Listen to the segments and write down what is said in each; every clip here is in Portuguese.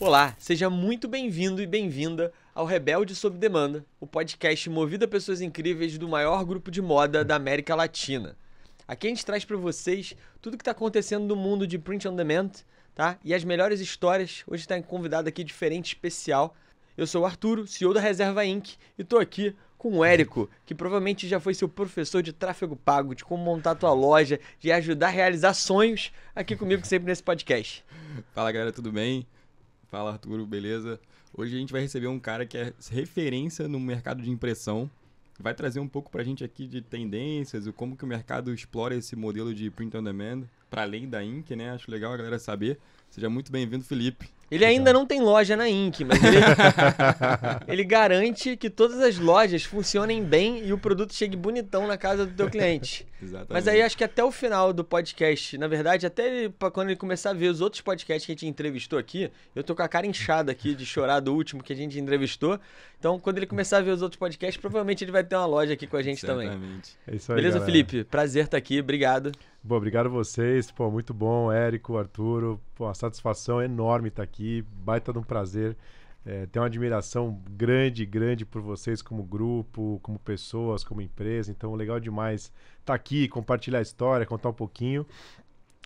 Olá, seja muito bem-vindo e bem-vinda ao Rebelde Sob Demanda, o podcast movido a pessoas incríveis do maior grupo de moda da América Latina. Aqui a gente traz para vocês tudo o que está acontecendo no mundo de print on demand, tá? E as melhores histórias. Hoje está convidado aqui diferente, especial. Eu sou o Arturo, CEO da Reserva Inc. e estou aqui com o Érico, que provavelmente já foi seu professor de tráfego pago, de como montar tua loja, de ajudar a realizar sonhos, aqui comigo sempre nesse podcast. Fala galera, tudo bem? Fala Arturo, beleza? Hoje a gente vai receber um cara que é referência no mercado de impressão. Vai trazer um pouco para a gente aqui de tendências, o como que o mercado explora esse modelo de print on demand, para além da Inc, né? Acho legal a galera saber. Seja muito bem-vindo, Felipe. Ele ainda não tem loja na Inc, mas ele, ele, garante que todas as lojas funcionem bem e o produto chegue bonitão na casa do teu cliente. Exatamente. Mas aí acho que até o final do podcast, na verdade, até ele, quando ele começar a ver os outros podcasts que a gente entrevistou aqui, eu tô com a cara inchada aqui de chorar do último que a gente entrevistou. Então, quando ele começar a ver os outros podcasts, provavelmente ele vai ter uma loja aqui com a gente Exatamente. também. É isso aí. Beleza, galera. Felipe? Prazer estar tá aqui, obrigado. Bom, obrigado a vocês. Pô, muito bom, Érico, Arturo. Pô, uma satisfação enorme estar tá aqui. Baita de um prazer. É, tenho uma admiração grande, grande por vocês como grupo, como pessoas, como empresa. Então, legal demais estar tá aqui, compartilhar a história, contar um pouquinho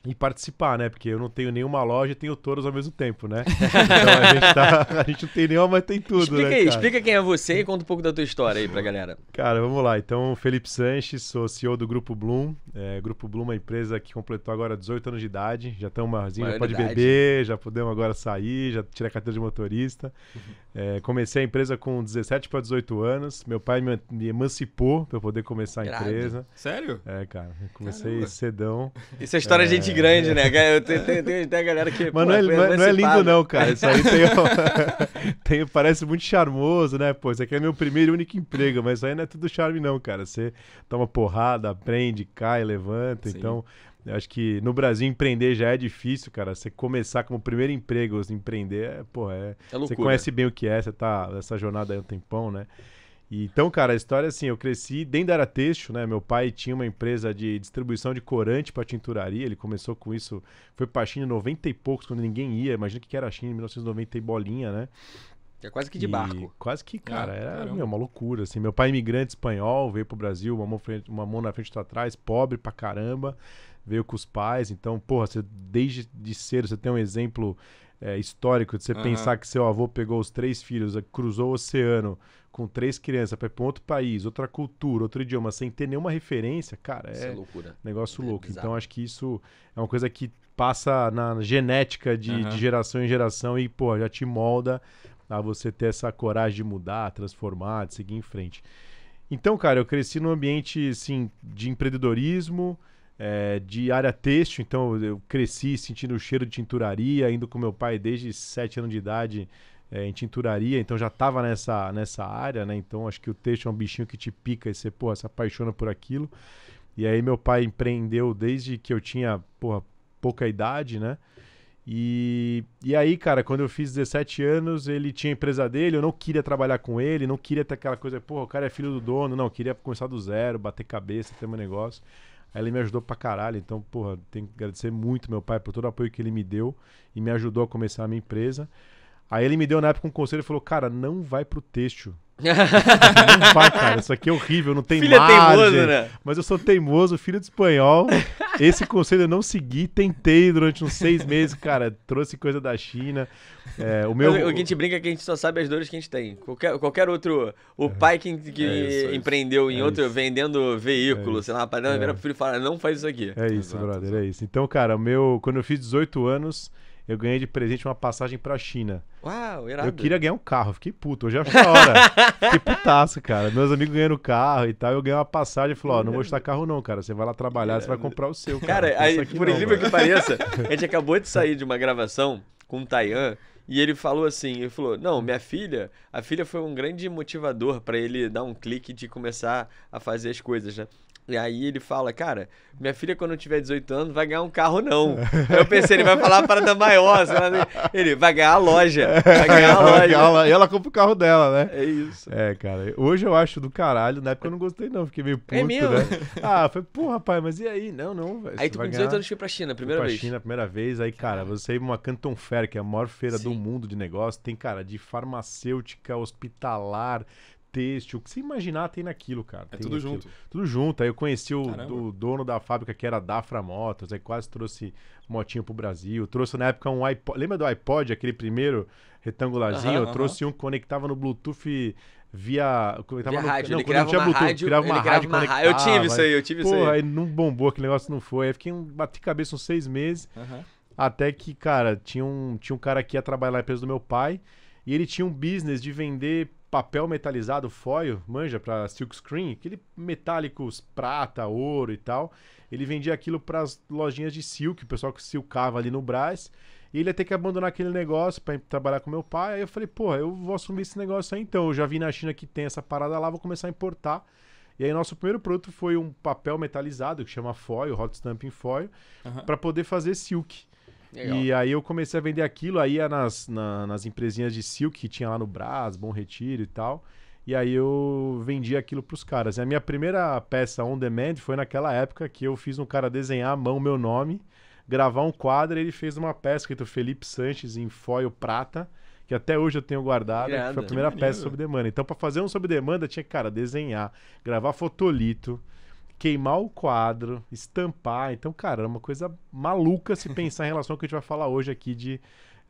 e participar, né? Porque eu não tenho nenhuma loja e tenho todos ao mesmo tempo, né? Então a gente, tá, a gente não tem nenhuma, mas tem tudo, explica né? Aí, cara? explica quem é você e conta um pouco da tua história aí pra galera. Cara, vamos lá. Então, Felipe Sanches, sou CEO do Grupo Bloom. É, Grupo Bloom é uma empresa que completou agora 18 anos de idade. Já estamos marzinho, já pode beber, já podemos agora sair, já tirei a carteira de motorista. Uhum. É, comecei a empresa com 17 para 18 anos. Meu pai me, me emancipou para eu poder começar a empresa. Sério? É, cara. Comecei Caramba. cedão. Isso história é... gente gente grande, né? Tem, tem, tem, tem a galera que. Mas pô, não, é, não, não é lindo, não, cara. Isso aí tem, tem, parece muito charmoso, né? Pô, isso aqui é meu primeiro e único emprego, mas isso aí não é tudo charme, não, cara. Você toma porrada, aprende, cai, levanta. Sim. Então, eu acho que no Brasil empreender já é difícil, cara. Você começar como primeiro emprego, assim, empreender, é, pô é. é Você conhece bem o que é, você tá nessa jornada aí um tempão, né? então, cara, a história é assim, eu cresci dentro da Era texto, né? Meu pai tinha uma empresa de distribuição de corante para tinturaria, ele começou com isso, foi pra China em 90 e poucos, quando ninguém ia, imagina que era a China em 1990 e bolinha, né? É quase que de e barco. Quase que, cara, ah, era meu, uma loucura, assim. Meu pai é imigrante espanhol, veio pro Brasil, uma mão, frente, uma mão na frente e atrás, pobre pra caramba, veio com os pais, então, porra, você, desde de cedo você tem um exemplo é, histórico de você uhum. pensar que seu avô pegou os três filhos, cruzou o oceano, com três crianças para ir para outro país, outra cultura, outro idioma, sem ter nenhuma referência, cara, é, é negócio é louco. Então, bizarro. Então acho que isso é uma coisa que passa na genética de, uhum. de geração em geração e, pô, já te molda a você ter essa coragem de mudar, transformar, de seguir em frente. Então, cara, eu cresci num ambiente, assim, de empreendedorismo, é, de área têxtil, então eu cresci sentindo o cheiro de tinturaria, indo com meu pai desde sete anos de idade é, em tinturaria, então já estava nessa, nessa área, né? Então acho que o texto é um bichinho que te pica e você, porra, se apaixona por aquilo. E aí meu pai empreendeu desde que eu tinha, porra, pouca idade, né? E, e aí, cara, quando eu fiz 17 anos, ele tinha a empresa dele, eu não queria trabalhar com ele, não queria ter aquela coisa, porra, o cara é filho do dono, não, queria começar do zero, bater cabeça, ter meu negócio. Aí ele me ajudou pra caralho, então, porra, tenho que agradecer muito meu pai por todo o apoio que ele me deu e me ajudou a começar a minha empresa. Aí ele me deu na época um conselho e falou: Cara, não vai pro texto. não vai, cara. Isso aqui é horrível, não tem filho margem. É teimoso, né? Mas eu sou teimoso, filho de espanhol. Esse conselho eu não segui, tentei durante uns seis meses, cara. Trouxe coisa da China. É, o meu. O, o que a gente brinca é que a gente só sabe as dores que a gente tem. Qualquer, qualquer outro. O é, pai que, que é, empreendeu em é outro, isso. vendendo é veículo, sei lá, parando, é. vira pro filho e fala: Não faz isso aqui. É isso, Exato. brother, é isso. Então, cara, meu, quando eu fiz 18 anos eu ganhei de presente uma passagem pra China. Uau, irado. Eu queria ganhar um carro, fiquei puto, hoje é da hora. fiquei putaço, cara. Meus amigos ganhando carro e tal, eu ganhei uma passagem e falei, ó, não vou estar carro não, cara. Você vai lá trabalhar, você vai comprar o seu, cara. Cara, aí, por incrível que pareça, a gente acabou de sair de uma gravação com o Tayan e ele falou assim, ele falou, não, minha filha, a filha foi um grande motivador para ele dar um clique de começar a fazer as coisas, né? E aí ele fala, cara, minha filha quando tiver 18 anos vai ganhar um carro não. eu pensei, ele vai falar para da maior, ele vai ganhar a loja, vai ganhar a loja. Ela, e ela compra o carro dela, né? É isso. É, cara, hoje eu acho do caralho, na época eu não gostei não, fiquei meio puto, é mesmo? né? Ah, foi, pô, rapaz, mas e aí? Não, não, velho. Aí tu com 18 ganhar... anos foi pra China, primeira vez. Pra China, primeira vez, aí, cara, você ir uma Canton Fair, que é a maior feira Sim. do mundo de negócio, tem, cara, de farmacêutica, hospitalar, têxtil, o que você imaginar tem naquilo, cara. É tudo junto. Tudo junto. Aí eu conheci o, dono da fábrica que era Dafra Motos aí quase trouxe motinho pro Brasil. Trouxe na época um iPod. Lembra do iPod, aquele primeiro retangularzinho? eu trouxe um que conectava no Bluetooth via. Conectava via no, rádio, não, ele criava não uma Bluetooth, rádio, criava uma rádio. Uma rádio eu tive isso aí, eu tive Pô, isso aí. Pô, aí não bombou, aquele negócio não foi. Aí fiquei um, bati cabeça uns seis meses. Aham. Até que, cara, tinha um, tinha um cara que ia trabalhar na empresa do meu pai. E ele tinha um business de vender papel metalizado foil, manja para silkscreen, aquele metálicos prata, ouro e tal. Ele vendia aquilo para as lojinhas de silk, o pessoal que silcava ali no Brás. E ele ia ter que abandonar aquele negócio para trabalhar com meu pai. Aí eu falei, porra, eu vou assumir esse negócio aí então. Eu já vi na China que tem essa parada lá, vou começar a importar. E aí nosso primeiro produto foi um papel metalizado que chama foil, hot stamping foil, uhum. para poder fazer silk. Legal. E aí eu comecei a vender aquilo, aí ia nas, na, nas empresinhas de silk que tinha lá no Brás, Bom Retiro e tal. E aí eu vendi aquilo para os caras. E a minha primeira peça on demand foi naquela época que eu fiz um cara desenhar à mão meu nome, gravar um quadro, e ele fez uma peça escrito Felipe Sanches em foil prata que até hoje eu tenho guardado, foi a primeira peça sob demanda. Então, para fazer um sob demanda, tinha que, cara, desenhar, gravar fotolito, queimar o quadro, estampar. Então, cara, é uma coisa maluca se pensar em relação ao que a gente vai falar hoje aqui de,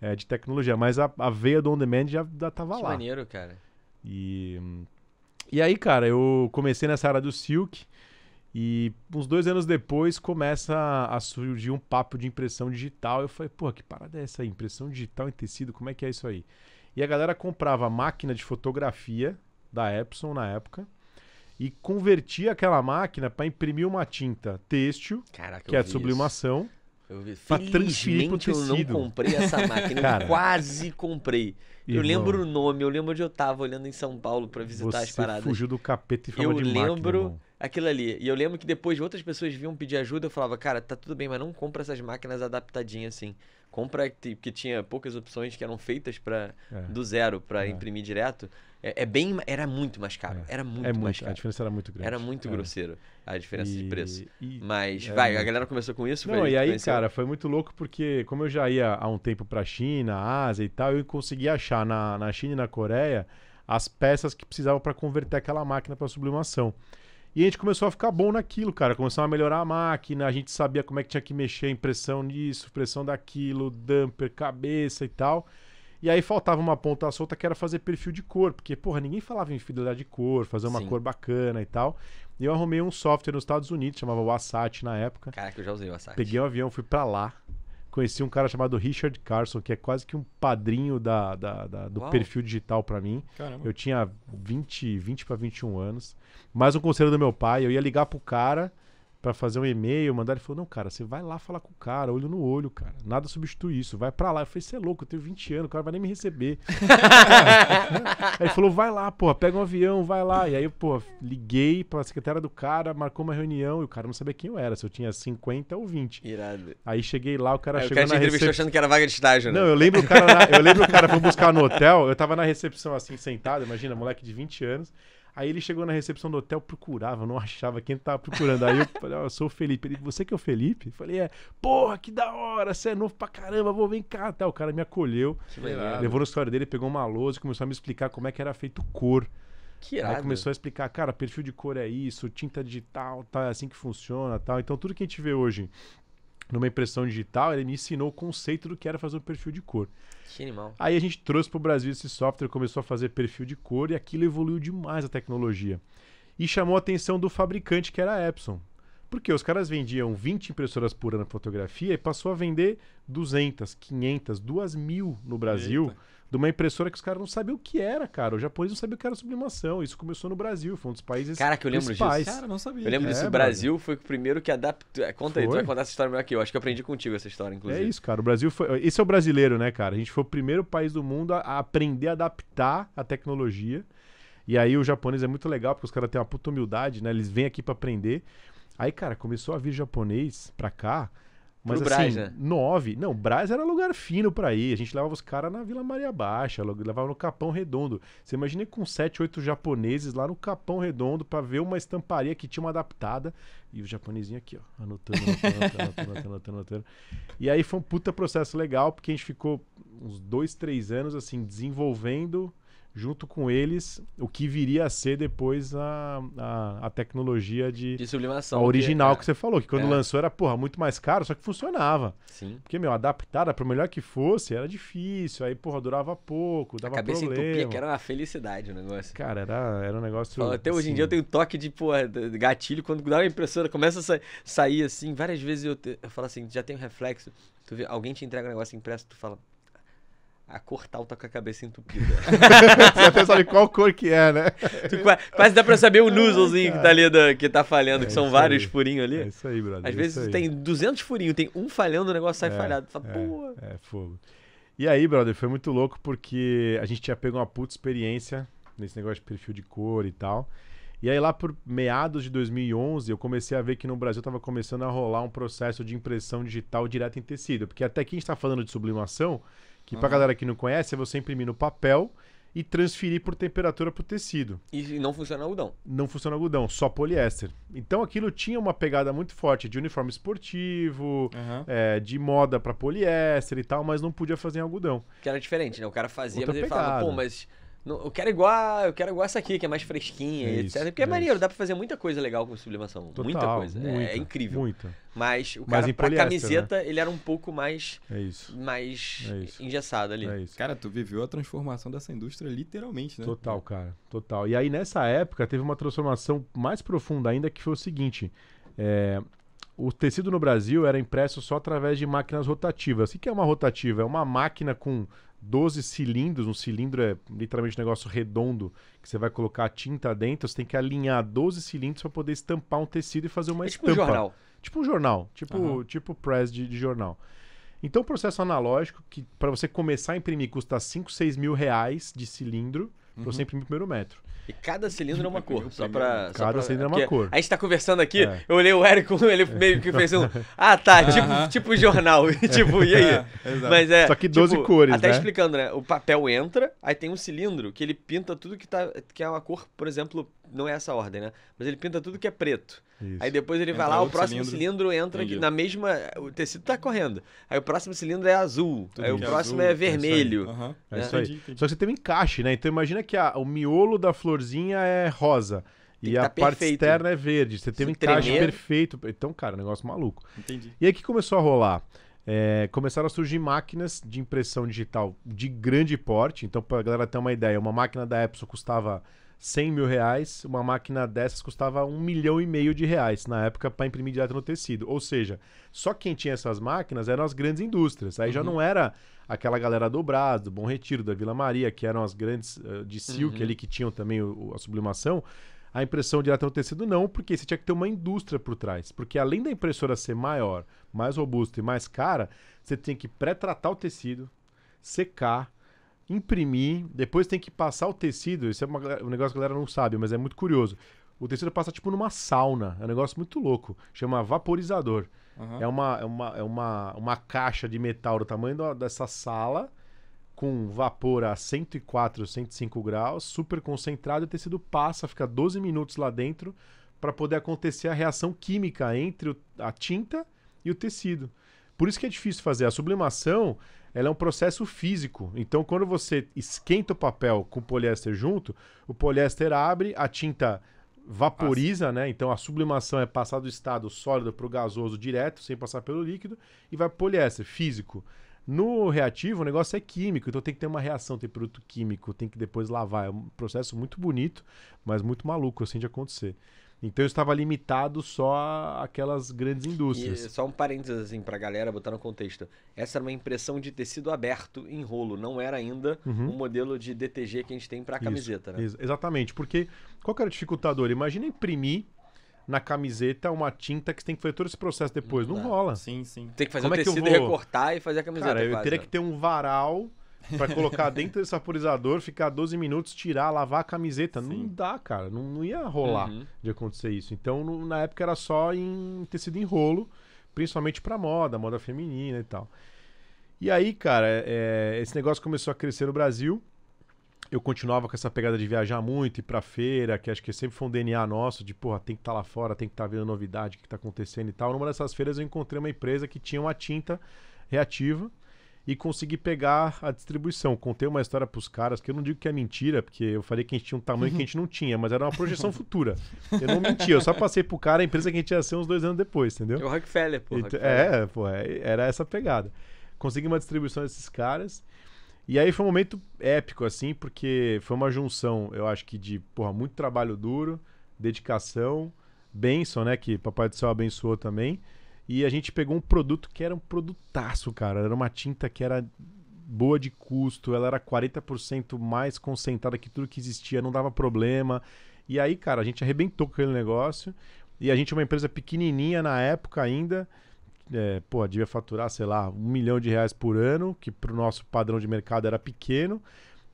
é, de tecnologia. Mas a, a, veia do on-demand já, já tava que lá. maneiro, cara. E, e aí, cara, eu comecei nessa área do Silk. E uns dois anos depois começa a surgir um papo de impressão digital. Eu falei, porra, que parada é essa aí? Impressão digital em tecido, como é que é isso aí? E a galera comprava máquina de fotografia da Epson na época e convertia aquela máquina para imprimir uma tinta têxtil, Caraca, que é de sublimação. Isso. Eu vi. Felizmente eu não comprei essa máquina. Cara, eu quase comprei. Irmão, eu lembro o nome, eu lembro onde eu tava olhando em São Paulo para visitar as paradas. fugiu do capeta e foi Eu de lembro máquina, aquilo ali. E eu lembro que depois outras pessoas vinham pedir ajuda, eu falava, cara, tá tudo bem, mas não compra essas máquinas adaptadinhas assim compra que, que tinha poucas opções que eram feitas para é. do zero para é. imprimir direto é, é, bem era muito mais caro é. era muito, é muito mais caro a diferença era muito grande era muito é. grosseiro a diferença e, de preço e, mas vai a galera começou com isso não e aí cara foi muito louco porque como eu já ia há um tempo para China Ásia e tal eu consegui achar na, na China e na Coreia as peças que precisavam para converter aquela máquina para sublimação e a gente começou a ficar bom naquilo, cara. começou a melhorar a máquina, a gente sabia como é que tinha que mexer, impressão disso, pressão daquilo, damper, cabeça e tal. E aí faltava uma ponta solta que era fazer perfil de cor, porque, porra, ninguém falava em fidelidade de cor, fazer uma Sim. cor bacana e tal. E eu arrumei um software nos Estados Unidos, chamava Wasatch na época. Cara, que eu já usei o Peguei um avião, fui para lá conheci um cara chamado Richard Carson, que é quase que um padrinho da, da, da do Uau. perfil digital para mim. Caramba. Eu tinha 20, 20 para 21 anos. Mais um conselho do meu pai, eu ia ligar pro cara para fazer um e-mail, mandar. Ele falou: Não, cara, você vai lá falar com o cara, olho no olho, cara. Nada substitui isso. Vai para lá. Eu falei: Você é louco, eu tenho 20 anos, o cara vai nem me receber. Aí ele falou: Vai lá, pô pega um avião, vai lá. E aí, pô, liguei pra secretária do cara, marcou uma reunião e o cara não sabia quem eu era, se eu tinha 50 ou 20. Irado. Aí cheguei lá, o cara é, chegou. O cara achando que era vaga de estágio, né? Não, eu lembro o cara, na... eu lembro o cara foi buscar no hotel, eu tava na recepção assim, sentado, imagina, moleque de 20 anos. Aí ele chegou na recepção do hotel, procurava, não achava quem tava procurando. Aí eu falei, ó, oh, eu sou o Felipe. Ele, você que é o Felipe? Eu falei, é, porra, que da hora, você é novo pra caramba, vou vem cá. Tá, o cara me acolheu, levou no história dele, pegou uma lousa e começou a me explicar como é que era feito cor. Que Aí começou a explicar, cara, perfil de cor é isso, tinta digital, tá, é assim que funciona, tal. Então tudo que a gente vê hoje numa impressão digital, ele me ensinou o conceito do que era fazer um perfil de cor. Que animal. Aí a gente trouxe para o Brasil esse software, começou a fazer perfil de cor e aquilo evoluiu demais a tecnologia. E chamou a atenção do fabricante, que era a Epson. Porque os caras vendiam 20 impressoras por ano na fotografia e passou a vender 200, 500, 2 mil no Brasil. Eita de uma impressora que os caras não sabiam o que era, cara. O japonês não sabia o que era sublimação. Isso começou no Brasil, foi um dos países. Cara, que eu lembro disso. Cara, não sabia. Eu lembro é, disso. O Brasil foi o primeiro que adaptou. Eh, conta foi. aí, tu vai contar essa história melhor que eu. Acho que eu aprendi contigo essa história, inclusive. É isso, cara. O Brasil foi. Esse é o brasileiro, né, cara? A gente foi o primeiro país do mundo a aprender a adaptar a tecnologia. E aí o japonês é muito legal, porque os caras têm uma puta humildade, né? Eles vêm aqui para aprender. Aí, cara, começou a vir japonês pra cá. Mas assim, Braz, né? nove. Não, Braz era lugar fino para ir. A gente levava os caras na Vila Maria Baixa, levava no Capão Redondo. Você imagina com sete, oito japoneses lá no Capão Redondo para ver uma estamparia que tinha uma adaptada. E o japonesinho aqui, ó, anotando, anotando, anotando, anotando, anotando, E aí foi um puta processo legal, porque a gente ficou uns dois, três anos, assim, desenvolvendo junto com eles o que viria a ser depois a, a, a tecnologia de, de sublimação. A original que, é. que você falou, que quando é. lançou era, porra, muito mais caro, só que funcionava. Sim. Porque, meu, adaptada, o melhor que fosse, era difícil. Aí, porra, durava pouco, dava a cabeça problema. entupia, que era uma felicidade o negócio. Cara, era, era um negócio... Até assim, hoje em dia eu assim. tenho toque de, porra, gatilho, quando dá uma impressora, começa a sa sair assim, várias vezes eu, te... eu falo assim, já tem reflexo. Tu vê, alguém te entrega um negócio impresso, tu fala, a tal tá com a cabeça entupida. Você até sabe qual cor que é, né? Tu, quase, dá pra saber o nuzzlezinho que tá ali, da, que tá falhando, é que são vários aí. furinhos ali. É isso aí, brother. Às é vezes tem 200 furinhos, tem um falhando, o negócio sai é, falhado. Fala, é, é fogo. E aí, brother, foi muito louco porque a gente tinha pego uma puta experiência nesse negócio de perfil de cor e tal. E aí lá por meados de 2011, eu comecei a ver que no Brasil estava começando a rolar um processo de impressão digital direta em tecido, porque até aqui a gente está falando de sublimação, que uhum. pra galera que não conhece, é você imprimir no papel e transferir por temperatura pro tecido. E não funciona algodão. Não funciona algodão, só poliéster. Então aquilo tinha uma pegada muito forte de uniforme esportivo, uhum. é, de moda para poliéster e tal, mas não podia fazer em algodão. Que era diferente, né? O cara fazia, Outra mas ele pegada. falava, pô, mas eu quero igual, eu quero igual essa aqui, que é mais fresquinha, é etc. Porque é, é maneiro, isso. dá pra fazer muita coisa legal com sublimação. Total, muita coisa. Muita, é, é, incrível. Muita. Mas o cara, Mas pra né? camiseta, né? ele era um pouco mais, é mais é engessado ali. É cara, tu viveu a transformação dessa indústria literalmente, né? Total, cara. Total. E aí, nessa época, teve uma transformação mais profunda ainda, que foi o seguinte. O tecido no Brasil era impresso só através de máquinas rotativas. O que é uma rotativa? É uma máquina com 12 cilindros. Um cilindro é literalmente um negócio redondo que você vai colocar a tinta dentro. Você tem que alinhar 12 cilindros para poder estampar um tecido e fazer uma é tipo Um jornal. Tipo um jornal. Tipo, uhum. tipo press de, de jornal. Então, o processo analógico, que para você começar a imprimir, custa 5, 6 mil reais de cilindro, então uhum. para você imprimir o primeiro metro. E cada cilindro é uma cor, só pra... Cada pra, cilindro é uma cor. A gente tá conversando aqui, é. eu olhei o Érico, ele meio que fez um... Ah, tá, tipo, tipo jornal, tipo, e aí? É, Mas é, só que 12 tipo, cores, Até né? explicando, né? O papel entra, aí tem um cilindro que ele pinta tudo que, tá, que é uma cor, por exemplo, não é essa ordem, né? Mas ele pinta tudo que é preto. Isso. Aí depois ele entra vai lá, o próximo cilindro, cilindro entra na mesma. O tecido tá correndo. Aí o próximo cilindro é azul. Tudo aí o é próximo é, azul, é vermelho. É isso aí. Uhum. É isso aí. Entendi, entendi. Só que você tem um encaixe, né? Então imagina que a, o miolo da flor Corzinha é rosa. Tem e a tá parte externa é verde. Você tem Se um encaixe tremer. perfeito. Então, cara, negócio maluco. Entendi. E aí que começou a rolar? É, começaram a surgir máquinas de impressão digital de grande porte. Então, pra galera ter uma ideia, uma máquina da Epson custava 100 mil reais, uma máquina dessas custava um milhão e meio de reais na época para imprimir direto no tecido. Ou seja, só quem tinha essas máquinas eram as grandes indústrias. Aí uhum. já não era aquela galera do Brás, do Bom Retiro, da Vila Maria, que eram as grandes uh, de silk uhum. ali que tinham também o, a sublimação. A impressão direta no tecido não, porque você tinha que ter uma indústria por trás. Porque além da impressora ser maior, mais robusta e mais cara, você tem que pré-tratar o tecido, secar, imprimir, depois tem que passar o tecido. Isso é uma, um negócio que a galera não sabe, mas é muito curioso. O tecido passa tipo numa sauna, é um negócio muito louco, chama vaporizador. Uhum. É, uma, é, uma, é uma, uma caixa de metal do tamanho dessa sala, com vapor a 104, 105 graus, super concentrado, o tecido passa, fica 12 minutos lá dentro, para poder acontecer a reação química entre o, a tinta e o tecido. Por isso que é difícil fazer. A sublimação ela é um processo físico. Então, quando você esquenta o papel com o poliéster junto, o poliéster abre, a tinta vaporiza, Passa. né? Então a sublimação é passar do estado sólido para o gasoso direto, sem passar pelo líquido, e vai para poliéster, físico. No reativo, o negócio é químico, então tem que ter uma reação, tem produto químico, tem que depois lavar. É um processo muito bonito, mas muito maluco assim de acontecer. Então eu estava limitado só àquelas grandes indústrias. E só um parênteses assim para a galera botar no contexto. Essa era uma impressão de tecido aberto em rolo, não era ainda uhum. o modelo de DTG que a gente tem para a camiseta, né? exatamente, porque qual que era o dificultador? Imagina imprimir na camiseta uma tinta que você tem que fazer todo esse processo depois. Não, não rola. Sim, sim. Tem que fazer Como o é tecido vou... recortar e fazer a camiseta. Cara, eu quase, teria né? que ter um varal para colocar dentro desse vaporizador, ficar 12 minutos, tirar, lavar a camiseta. Sim. Não dá, cara. Não, não ia rolar uhum. de acontecer isso. Então, no, na época era só em tecido em rolo, principalmente para moda, moda feminina e tal. E aí, cara, é, é, esse negócio começou a crescer no Brasil. Eu continuava com essa pegada de viajar muito, ir pra feira, que acho que sempre foi um DNA nosso, de porra, tem que estar tá lá fora, tem que estar tá vendo novidade, o que tá acontecendo e tal. Numa dessas feiras eu encontrei uma empresa que tinha uma tinta reativa e conseguir pegar a distribuição. Contei uma história para os caras que eu não digo que é mentira, porque eu falei que a gente tinha um tamanho que a gente não tinha, mas era uma projeção futura. Eu não menti, eu só passei para o cara a empresa que a gente ia ser uns dois anos depois, entendeu? É o Rockefeller, pô. Então, é, pô, é, era essa pegada. Consegui uma distribuição desses caras. E aí foi um momento épico, assim, porque foi uma junção, eu acho que de, porra, muito trabalho duro, dedicação, bênção, né? Que Papai do Céu abençoou também e a gente pegou um produto que era um produtaço, cara. Era uma tinta que era boa de custo, ela era 40% mais concentrada que tudo que existia, não dava problema. E aí, cara, a gente arrebentou com aquele negócio. E a gente é uma empresa pequenininha na época ainda. É, pô, devia faturar, sei lá, um milhão de reais por ano, que para o nosso padrão de mercado era pequeno.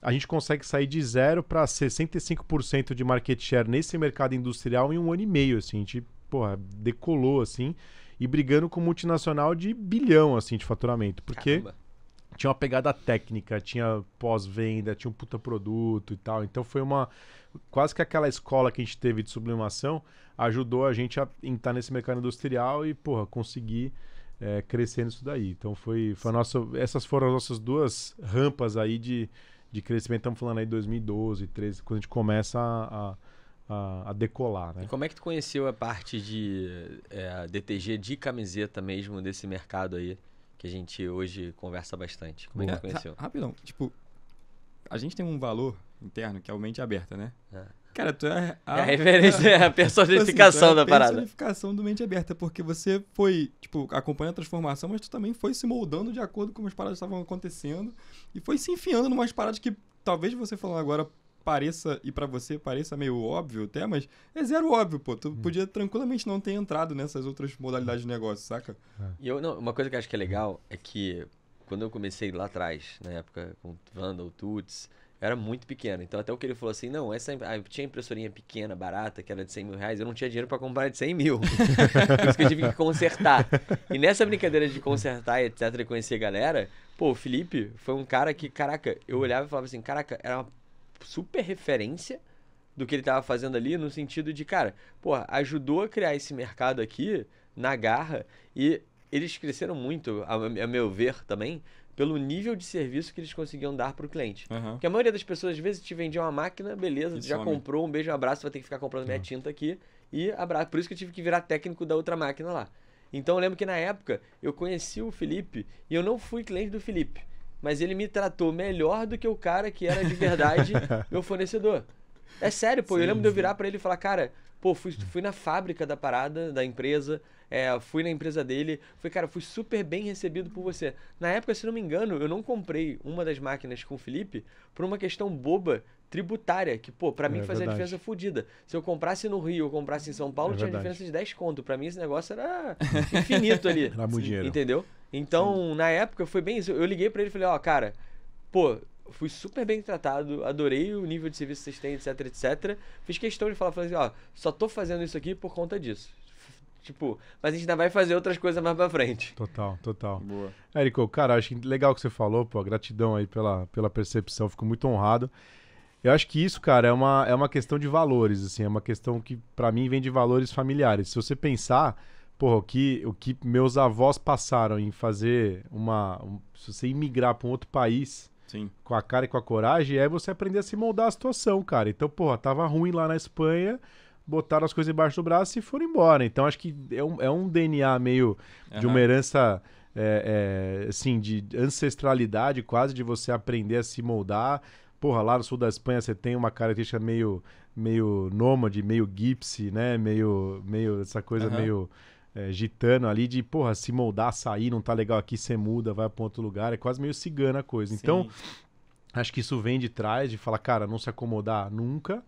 A gente consegue sair de zero para 65% de market share nesse mercado industrial em um ano e meio, assim. A gente, porra, decolou, assim e brigando com multinacional de bilhão, assim, de faturamento. Porque Caramba. tinha uma pegada técnica, tinha pós-venda, tinha um puta produto e tal. Então foi uma. Quase que aquela escola que a gente teve de sublimação ajudou a gente a entrar nesse mercado industrial e, porra, conseguir. É, nisso daí. Então foi, foi nossa essas foram as nossas duas rampas aí de, de crescimento. Estamos falando aí de 2012, 13, quando a gente começa a, a a, a, decolar. Né? E como é que tu conheceu a parte de é, DTG de camiseta mesmo desse mercado aí, que a gente hoje conversa bastante? Como é que tu conheceu? Rapidão, tipo, a gente tem um valor interno que é o mente aberta, né? É. Cara, tu é a, é a referência, é a tipo personificação assim, é da parada. A personificação do mente aberta, porque você foi, tipo, acompanha a transformação, mas tu também foi se moldando de acordo com as paradas estavam acontecendo e foi se enfiando em umas paradas que talvez você falando agora pareça, e para você pareça meio óbvio até, mas é zero óbvio, pô. Tu hum. podia tranquilamente não ter entrado nessas outras modalidades de negócio, saca? É. E eu, não, uma coisa que eu acho que é legal é que quando eu comecei lá atrás, na época, com Vandal, Tuts, era muito pequeno. Então, até o que ele falou assim: não, essa tinha impressorinha pequena, barata, que era de 100 mil reais, eu não tinha dinheiro para comprar de 100 mil. Por isso que eu tive que consertar. E nessa brincadeira de consertar e etc., e conhecer a galera, pô, o Felipe foi um cara que, caraca, eu olhava e falava assim: caraca, era uma super referência do que ele estava fazendo ali, no sentido de, cara, porra, ajudou a criar esse mercado aqui na garra e eles cresceram muito, a, a meu ver também, pelo nível de serviço que eles conseguiam dar para o cliente. Uhum. Porque a maioria das pessoas, às vezes, te vendia uma máquina, beleza, já some. comprou, um beijo, um abraço, vai ter que ficar comprando uhum. minha tinta aqui e abraço. Por isso que eu tive que virar técnico da outra máquina lá. Então eu lembro que na época eu conheci o Felipe e eu não fui cliente do Felipe mas ele me tratou melhor do que o cara que era de verdade meu fornecedor. É sério, pô. Sim, eu lembro sim. de eu virar para ele e falar, cara, pô, fui, fui na fábrica da parada, da empresa, é, fui na empresa dele, fui, cara, fui super bem recebido por você. Na época, se não me engano, eu não comprei uma das máquinas com o Felipe por uma questão boba tributária, que, pô, pra mim é fazia diferença fodida. Se eu comprasse no Rio ou comprasse em São Paulo, é tinha verdade. diferença de 10 conto. Pra mim esse negócio era infinito ali. Era muito dinheiro. Entendeu? Então, Sim. na época, foi bem isso. Eu liguei para ele e falei, ó, oh, cara, pô, fui super bem tratado, adorei o nível de serviço que vocês têm, etc, etc. Fiz questão de falar, falei assim, ó, só tô fazendo isso aqui por conta disso. Tipo, mas a gente ainda vai fazer outras coisas mais pra frente. Total, total. Boa. Érico, cara, acho legal que você falou, pô, gratidão aí pela, pela percepção, fico muito honrado. Eu acho que isso, cara, é uma, é uma questão de valores, assim, é uma questão que para mim vem de valores familiares. Se você pensar, Porra, o que, o que meus avós passaram em fazer uma. Um, se você imigrar para um outro país Sim. com a cara e com a coragem, é você aprender a se moldar a situação, cara. Então, porra, tava ruim lá na Espanha, botaram as coisas embaixo do braço e foram embora. Então, acho que é um, é um DNA meio uhum. de uma herança. É, é, assim, de ancestralidade quase, de você aprender a se moldar. Porra, lá no sul da Espanha você tem uma característica meio, meio nômade, meio gipsy, né? Meio, meio essa coisa uhum. meio é, gitano ali de, porra, se moldar, sair, não tá legal aqui, você muda, vai pra outro lugar. É quase meio cigana a coisa. Sim. Então, acho que isso vem de trás, de falar, cara, não se acomodar nunca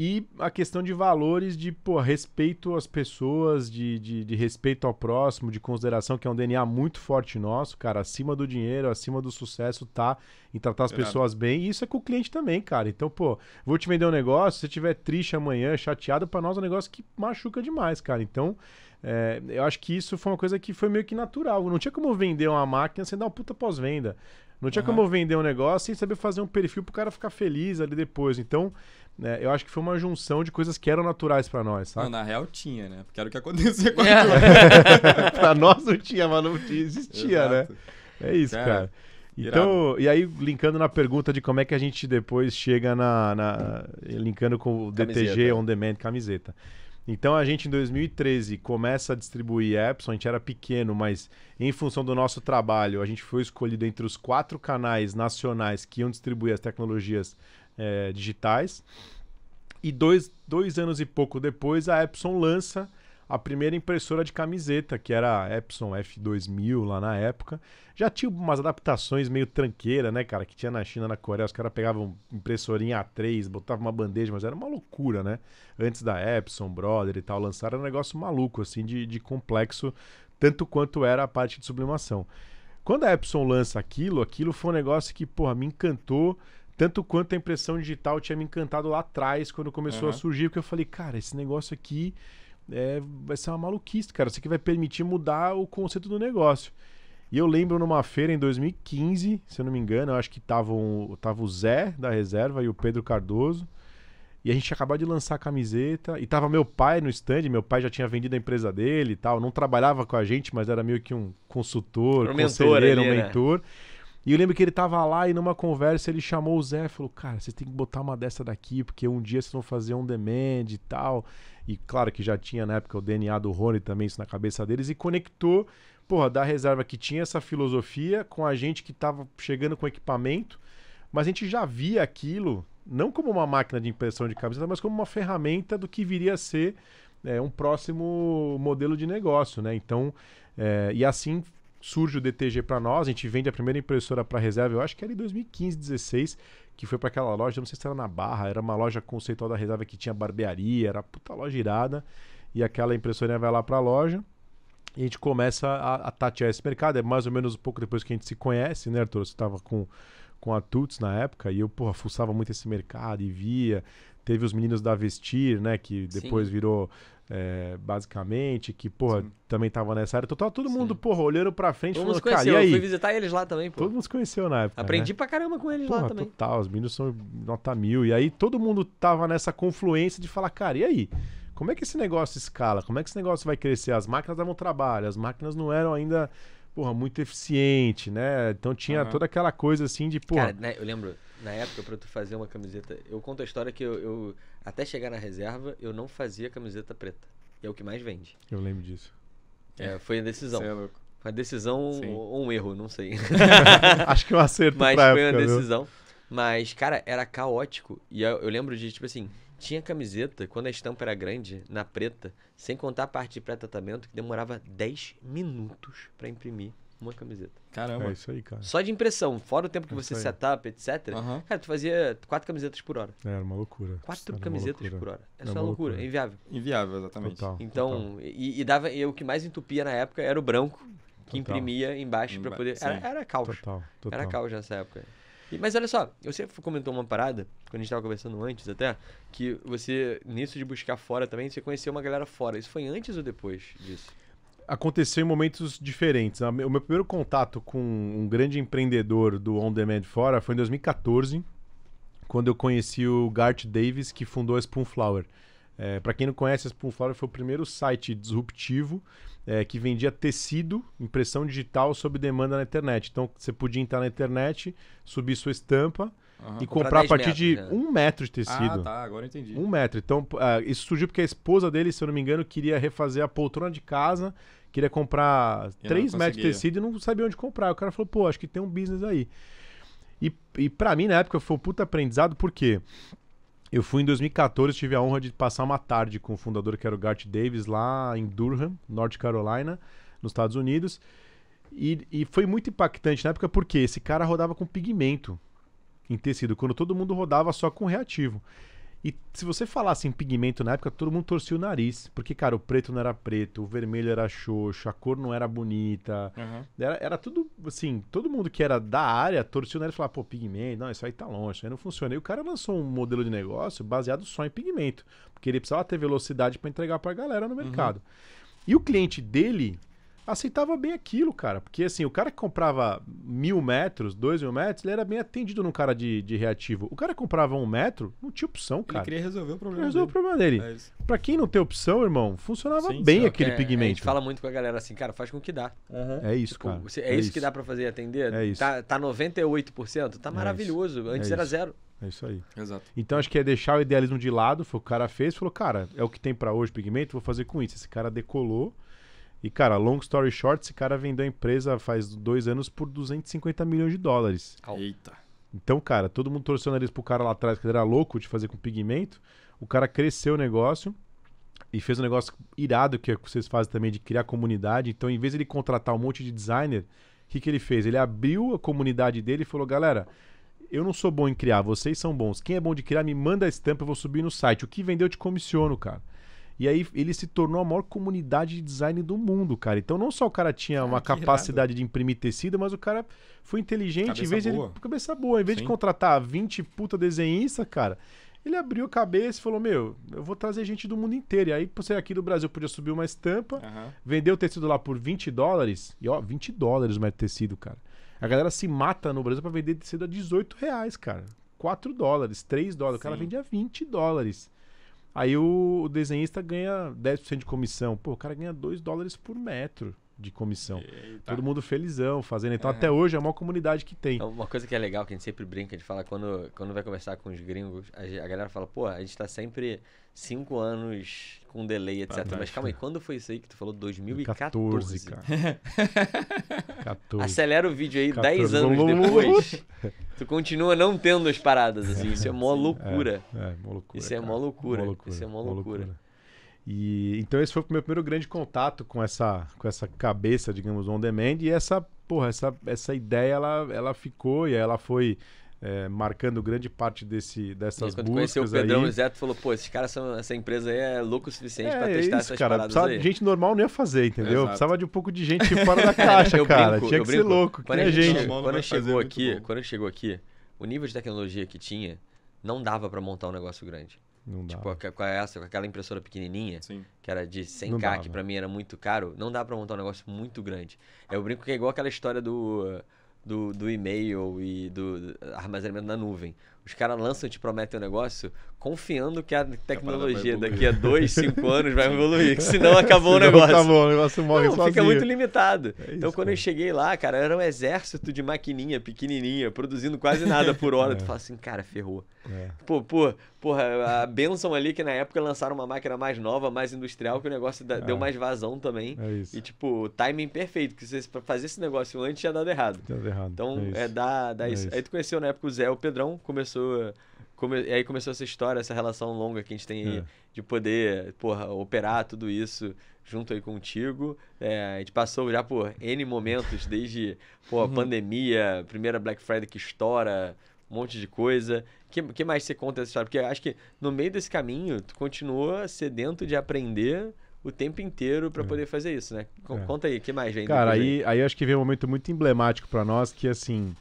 e a questão de valores, de pô, respeito às pessoas, de, de, de, respeito ao próximo, de consideração, que é um DNA muito forte nosso, cara. Acima do dinheiro, acima do sucesso, tá? Em tratar as é pessoas nada. bem. E isso é com o cliente também, cara. Então, pô, vou te vender um negócio, se estiver triste amanhã, chateado, para nós é um negócio que machuca demais, cara. Então, é, eu acho que isso foi uma coisa que foi meio que natural. Não tinha como vender uma máquina sem dar uma puta pós-venda. Não tinha uhum. como vender um negócio sem saber fazer um perfil para o cara ficar feliz ali depois. Então, né, eu acho que foi uma junção de coisas que eram naturais para nós, sabe? Não, na real tinha, né? Porque era o que acontecia com a é. Para nós não tinha, mas não tinha, existia, né? Exato. né? É isso, cara. cara. Então, Irado. e aí, linkando na pergunta de como é que a gente depois chega na. na linkando com o camiseta. DTG On Demand camiseta. Então a gente em 2013 começa a distribuir apps, a gente era pequeno, mas em função do nosso trabalho, a gente foi escolhido entre os quatro canais nacionais que iam distribuir as tecnologias é, digitais. E dois, dois anos e pouco depois, a Epson lança a primeira impressora de camiseta, que era a Epson F2000 lá na época. Já tinha umas adaptações meio tranqueira, né, cara? Que tinha na China, na Coreia, os caras pegavam impressorinha A3, botavam uma bandeja, mas era uma loucura, né? Antes da Epson, Brother e tal, lançaram um negócio maluco, assim, de, de complexo, tanto quanto era a parte de sublimação. Quando a Epson lança aquilo, aquilo foi um negócio que, porra, me encantou tanto quanto a impressão digital tinha me encantado lá atrás, quando começou uhum. a surgir, porque eu falei, cara, esse negócio aqui é, vai ser uma maluquice, cara. Isso aqui vai permitir mudar o conceito do negócio. E eu lembro numa feira em 2015, se eu não me engano, eu acho que tava, um, tava o Zé da reserva e o Pedro Cardoso. E a gente acabou de lançar a camiseta. E tava meu pai no stand, meu pai já tinha vendido a empresa dele e tal. Não trabalhava com a gente, mas era meio que um consultor, um conselheiro, mentor, ali, um né? mentor. Né? E eu lembro que ele tava lá e numa conversa ele chamou o Zé e falou: Cara, vocês têm que botar uma dessa daqui, porque um dia vocês vão fazer um demand e tal e claro que já tinha na época o DNA do Rony também isso na cabeça deles, e conectou, porra, da reserva que tinha essa filosofia com a gente que estava chegando com equipamento, mas a gente já via aquilo não como uma máquina de impressão de camiseta, mas como uma ferramenta do que viria a ser é, um próximo modelo de negócio, né? Então, é, e assim surge o DTG para nós, a gente vende a primeira impressora para reserva, eu acho que era em 2015, 16, que foi para aquela loja, não sei se era na Barra, era uma loja conceitual da reserva que tinha barbearia, era puta loja irada. E aquela impressorinha vai lá para a loja e a gente começa a, a, tatear esse mercado. É mais ou menos um pouco depois que a gente se conhece, né, Arthur? Você estava com, com a Tuts na época e eu, porra, fuçava muito esse mercado e via. Teve os meninos da Vestir, né? Que depois Sim. virou é, basicamente, que, porra, Sim. também tava nessa área. então todo mundo, Sim. porra, olhando pra frente. Todo mundo se conheceu, aí? eu fui visitar eles lá também, pô. Todo mundo se conheceu na época. Aprendi né? pra caramba com eles porra, lá também. Tá, os meninos são nota mil. E aí todo mundo tava nessa confluência de falar, cara, e aí? Como é que esse negócio escala? Como é que esse negócio vai crescer? As máquinas davam trabalho, as máquinas não eram ainda, porra, muito eficiente, né? Então tinha uhum. toda aquela coisa assim de, porra. Cara, né, eu lembro na época, para tu fazer uma camiseta. Eu conto a história que eu, eu, até chegar na reserva, eu não fazia camiseta preta. E é o que mais vende. Eu lembro disso. É, foi a decisão. Você é louco. Uma decisão ou um erro, não sei. Acho que eu acerto Mas foi época, uma decisão. Viu? Mas, cara, era caótico. E eu, eu lembro de, tipo assim, tinha camiseta, quando a estampa era grande, na preta, sem contar a parte de pré-tratamento, que demorava 10 minutos para imprimir uma camiseta. Caramba. É isso aí, cara. Só de impressão, fora o tempo que é você setup, etc. Uhum. Cara, tu fazia quatro camisetas por hora. É, era uma loucura. Quatro era camisetas loucura. por hora. é era uma loucura. loucura. Inviável. Inviável, exatamente. Total, então, total. E, e, dava, e o que mais entupia na época era o branco, que total. imprimia embaixo para poder. Era, era caos. Total, total. Era caos nessa época. E, mas olha só, você comentou uma parada, quando a gente tava conversando antes até, que você, nisso de buscar fora também, você conheceu uma galera fora. Isso foi antes ou depois disso? aconteceu em momentos diferentes. O meu primeiro contato com um grande empreendedor do On Demand Fora foi em 2014, quando eu conheci o Gart Davis, que fundou a Spoonflower. É, Para quem não conhece, a Spoonflower foi o primeiro site disruptivo é, que vendia tecido, impressão digital sob demanda na internet. Então você podia entrar na internet, subir sua estampa uhum, e comprar, comprar a partir metros, de é. um metro de tecido. Ah, tá, agora entendi. Um metro. Então uh, isso surgiu porque a esposa dele, se eu não me engano, queria refazer a poltrona de casa Queria comprar eu três metros de tecido e não sabia onde comprar. O cara falou, pô, acho que tem um business aí. E, e para mim, na época, foi um puta aprendizado, porque eu fui em 2014, tive a honra de passar uma tarde com o fundador, que era o Gart Davis, lá em Durham, North Carolina, nos Estados Unidos. E, e foi muito impactante na época, porque esse cara rodava com pigmento em tecido, quando todo mundo rodava só com reativo. E se você falasse em pigmento na época, todo mundo torcia o nariz. Porque, cara, o preto não era preto, o vermelho era xoxo, a cor não era bonita. Uhum. Era, era tudo, assim, todo mundo que era da área torcia o nariz e falava, pô, pigmento, não, isso aí tá longe, isso aí não funciona. E o cara lançou um modelo de negócio baseado só em pigmento. Porque ele precisava ter velocidade para entregar pra galera no uhum. mercado. Uhum. E o cliente dele aceitava bem aquilo, cara. Porque assim, o cara que comprava mil metros, dois mil metros, ele era bem atendido num cara de, de reativo. O cara que comprava um metro, não tinha opção, cara. Ele queria resolver o problema resolver dele. o problema dele. É pra quem não tem opção, irmão, funcionava Sim, bem aquele é, pigmento. A gente fala muito com a galera assim, cara, faz com o que dá. Uhum. É isso, tipo, cara. Você, é, é isso, isso que dá para fazer atender? É isso. Tá, tá 98%? Tá é maravilhoso. Antes é era zero. É isso aí. Exato. Então acho que é deixar o idealismo de lado. Foi o cara fez, falou, cara, é o que tem para hoje, pigmento, vou fazer com isso. Esse cara decolou. E, cara, long story short, esse cara vendeu a empresa faz dois anos por 250 milhões de dólares. Eita. Então, cara, todo mundo torceu o nariz pro cara lá atrás, que ele era louco de fazer com pigmento. O cara cresceu o negócio e fez um negócio irado que vocês fazem também de criar comunidade. Então, em vez de ele contratar um monte de designer, o que, que ele fez? Ele abriu a comunidade dele e falou: galera, eu não sou bom em criar, vocês são bons. Quem é bom de criar, me manda a estampa, eu vou subir no site. O que vendeu, eu te comissiono, cara. E aí ele se tornou a maior comunidade de design do mundo, cara. Então não só o cara tinha ah, uma capacidade irado. de imprimir tecido, mas o cara foi inteligente, cabeça em vez boa. de ele, cabeça boa, em vez Sim. de contratar 20 puta desenhista, cara, ele abriu a cabeça e falou: Meu, eu vou trazer gente do mundo inteiro. E aí você aqui do Brasil podia subir uma estampa, uhum. vender o tecido lá por 20 dólares. E ó, 20 dólares o metro de tecido, cara. A galera se mata no Brasil para vender tecido a 18 reais, cara. 4 dólares, 3 dólares. Sim. O cara vende a 20 dólares. Aí o, o desenhista ganha 10% de comissão. Pô, o cara ganha 2 dólares por metro de comissão. Eita. Todo mundo felizão fazendo. Então, é. até hoje é a maior comunidade que tem. É uma coisa que é legal, que a gente sempre brinca, a gente fala quando, quando vai conversar com os gringos, a, a galera fala, pô, a gente tá sempre cinco anos com delay, etc. Mas calma aí, quando foi isso aí que tu falou? 2014. 14, cara. 14. Acelera o vídeo aí 10 anos depois. tu continua não tendo as paradas, assim. Isso é mó loucura. É, é, mó loucura. Isso é mó loucura. Isso é mó loucura. E então esse foi o meu primeiro grande contato com essa com essa cabeça, digamos, on demand e essa, porra, essa essa ideia ela ela ficou e ela foi é, marcando grande parte desse, dessas e quando buscas conheceu o Pedrão aí. Zeto, falou, pô, esses caras são, essa empresa aí é louco o suficiente é, para testar isso, essas cara, paradas aí. Gente normal não ia fazer, entendeu? Exato. Precisava de um pouco de gente fora da caixa, cara. Brinco, Tinha que brinco. ser louco, quando a gente. gente quando, chegou aqui, quando chegou aqui, o nível de tecnologia que tinha não dava para montar um negócio grande. Não dá. Tipo, com é essa, com aquela impressora pequenininha, Sim. que era de 100k, dá, que pra mim era muito caro, não dá pra montar um negócio muito grande. Eu brinco que é igual aquela história do, do, do e-mail e do armazenamento na nuvem. Os caras lançam e te prometem um negócio confiando que a tecnologia a daqui a dois, cinco anos vai evoluir, que senão acabou senão o negócio. Acabou, o negócio morre Não, sozinho. fica muito limitado. É então, isso, então, quando cara. eu cheguei lá, cara, era um exército de maquininha pequenininha, produzindo quase nada por hora. É. Tu fala assim, cara, ferrou. É. Pô, pô, porra, a Benson ali, que na época lançaram uma máquina mais nova, mais industrial, que o negócio deu é. mais vazão também. É isso. E, tipo, timing perfeito, que você, pra fazer esse negócio antes tinha dado errado. errado. Então, é, é dá, dá é isso. isso. Aí tu conheceu na época o Zé, o Pedrão, começou começou. Come, e aí começou essa história, essa relação longa que a gente tem aí é. de poder, porra, operar tudo isso junto aí contigo. É, a gente passou já por N momentos, desde pô, uhum. pandemia, primeira Black Friday que estoura, um monte de coisa. O que, que mais você conta dessa história? Porque acho que no meio desse caminho, tu continua sedento de aprender o tempo inteiro para é. poder fazer isso, né? É. Conta é. aí, o que mais vem? Cara, aí, aí acho que veio um momento muito emblemático para nós, que assim,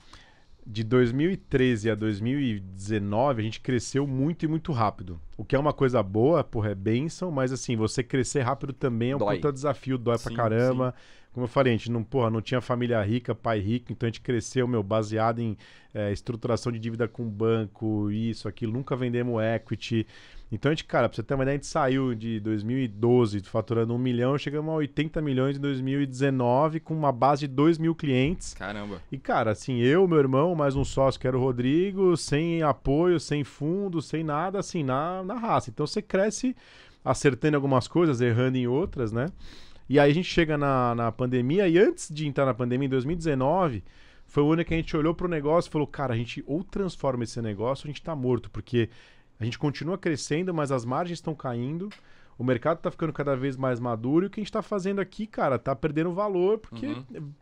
de 2013 a 2019, a gente cresceu muito e muito rápido. O que é uma coisa boa, porra, é bênção, mas assim, você crescer rápido também é um dói. puta desafio, dói sim, pra caramba. Sim. Como eu falei, a gente não, porra, não tinha família rica, pai rico, então a gente cresceu, meu, baseado em é, estruturação de dívida com banco, isso, aquilo, nunca vendemos equity. Então a gente, cara, pra você ter uma ideia, a gente saiu de 2012 faturando 1 milhão, chegamos a 80 milhões em 2019 com uma base de 2 mil clientes. Caramba. E, cara, assim, eu, meu irmão, mais um sócio que era o Rodrigo, sem apoio, sem fundo, sem nada, assim, na, na raça. Então você cresce acertando algumas coisas, errando em outras, né? E aí a gente chega na, na pandemia, e antes de entrar na pandemia, em 2019 foi o ano que a gente olhou pro negócio e falou, cara, a gente ou transforma esse negócio ou a gente está morto, porque a gente continua crescendo, mas as margens estão caindo. O mercado está ficando cada vez mais maduro e o que a gente está fazendo aqui, cara, está perdendo valor porque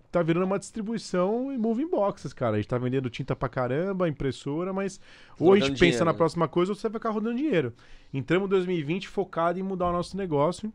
está uhum. virando uma distribuição em moving boxes, cara. A gente está vendendo tinta pra caramba, impressora, mas tá ou a gente dinheiro. pensa na né? próxima coisa ou você vai ficar rodando dinheiro. Entramos em 2020 focado em mudar o nosso negócio.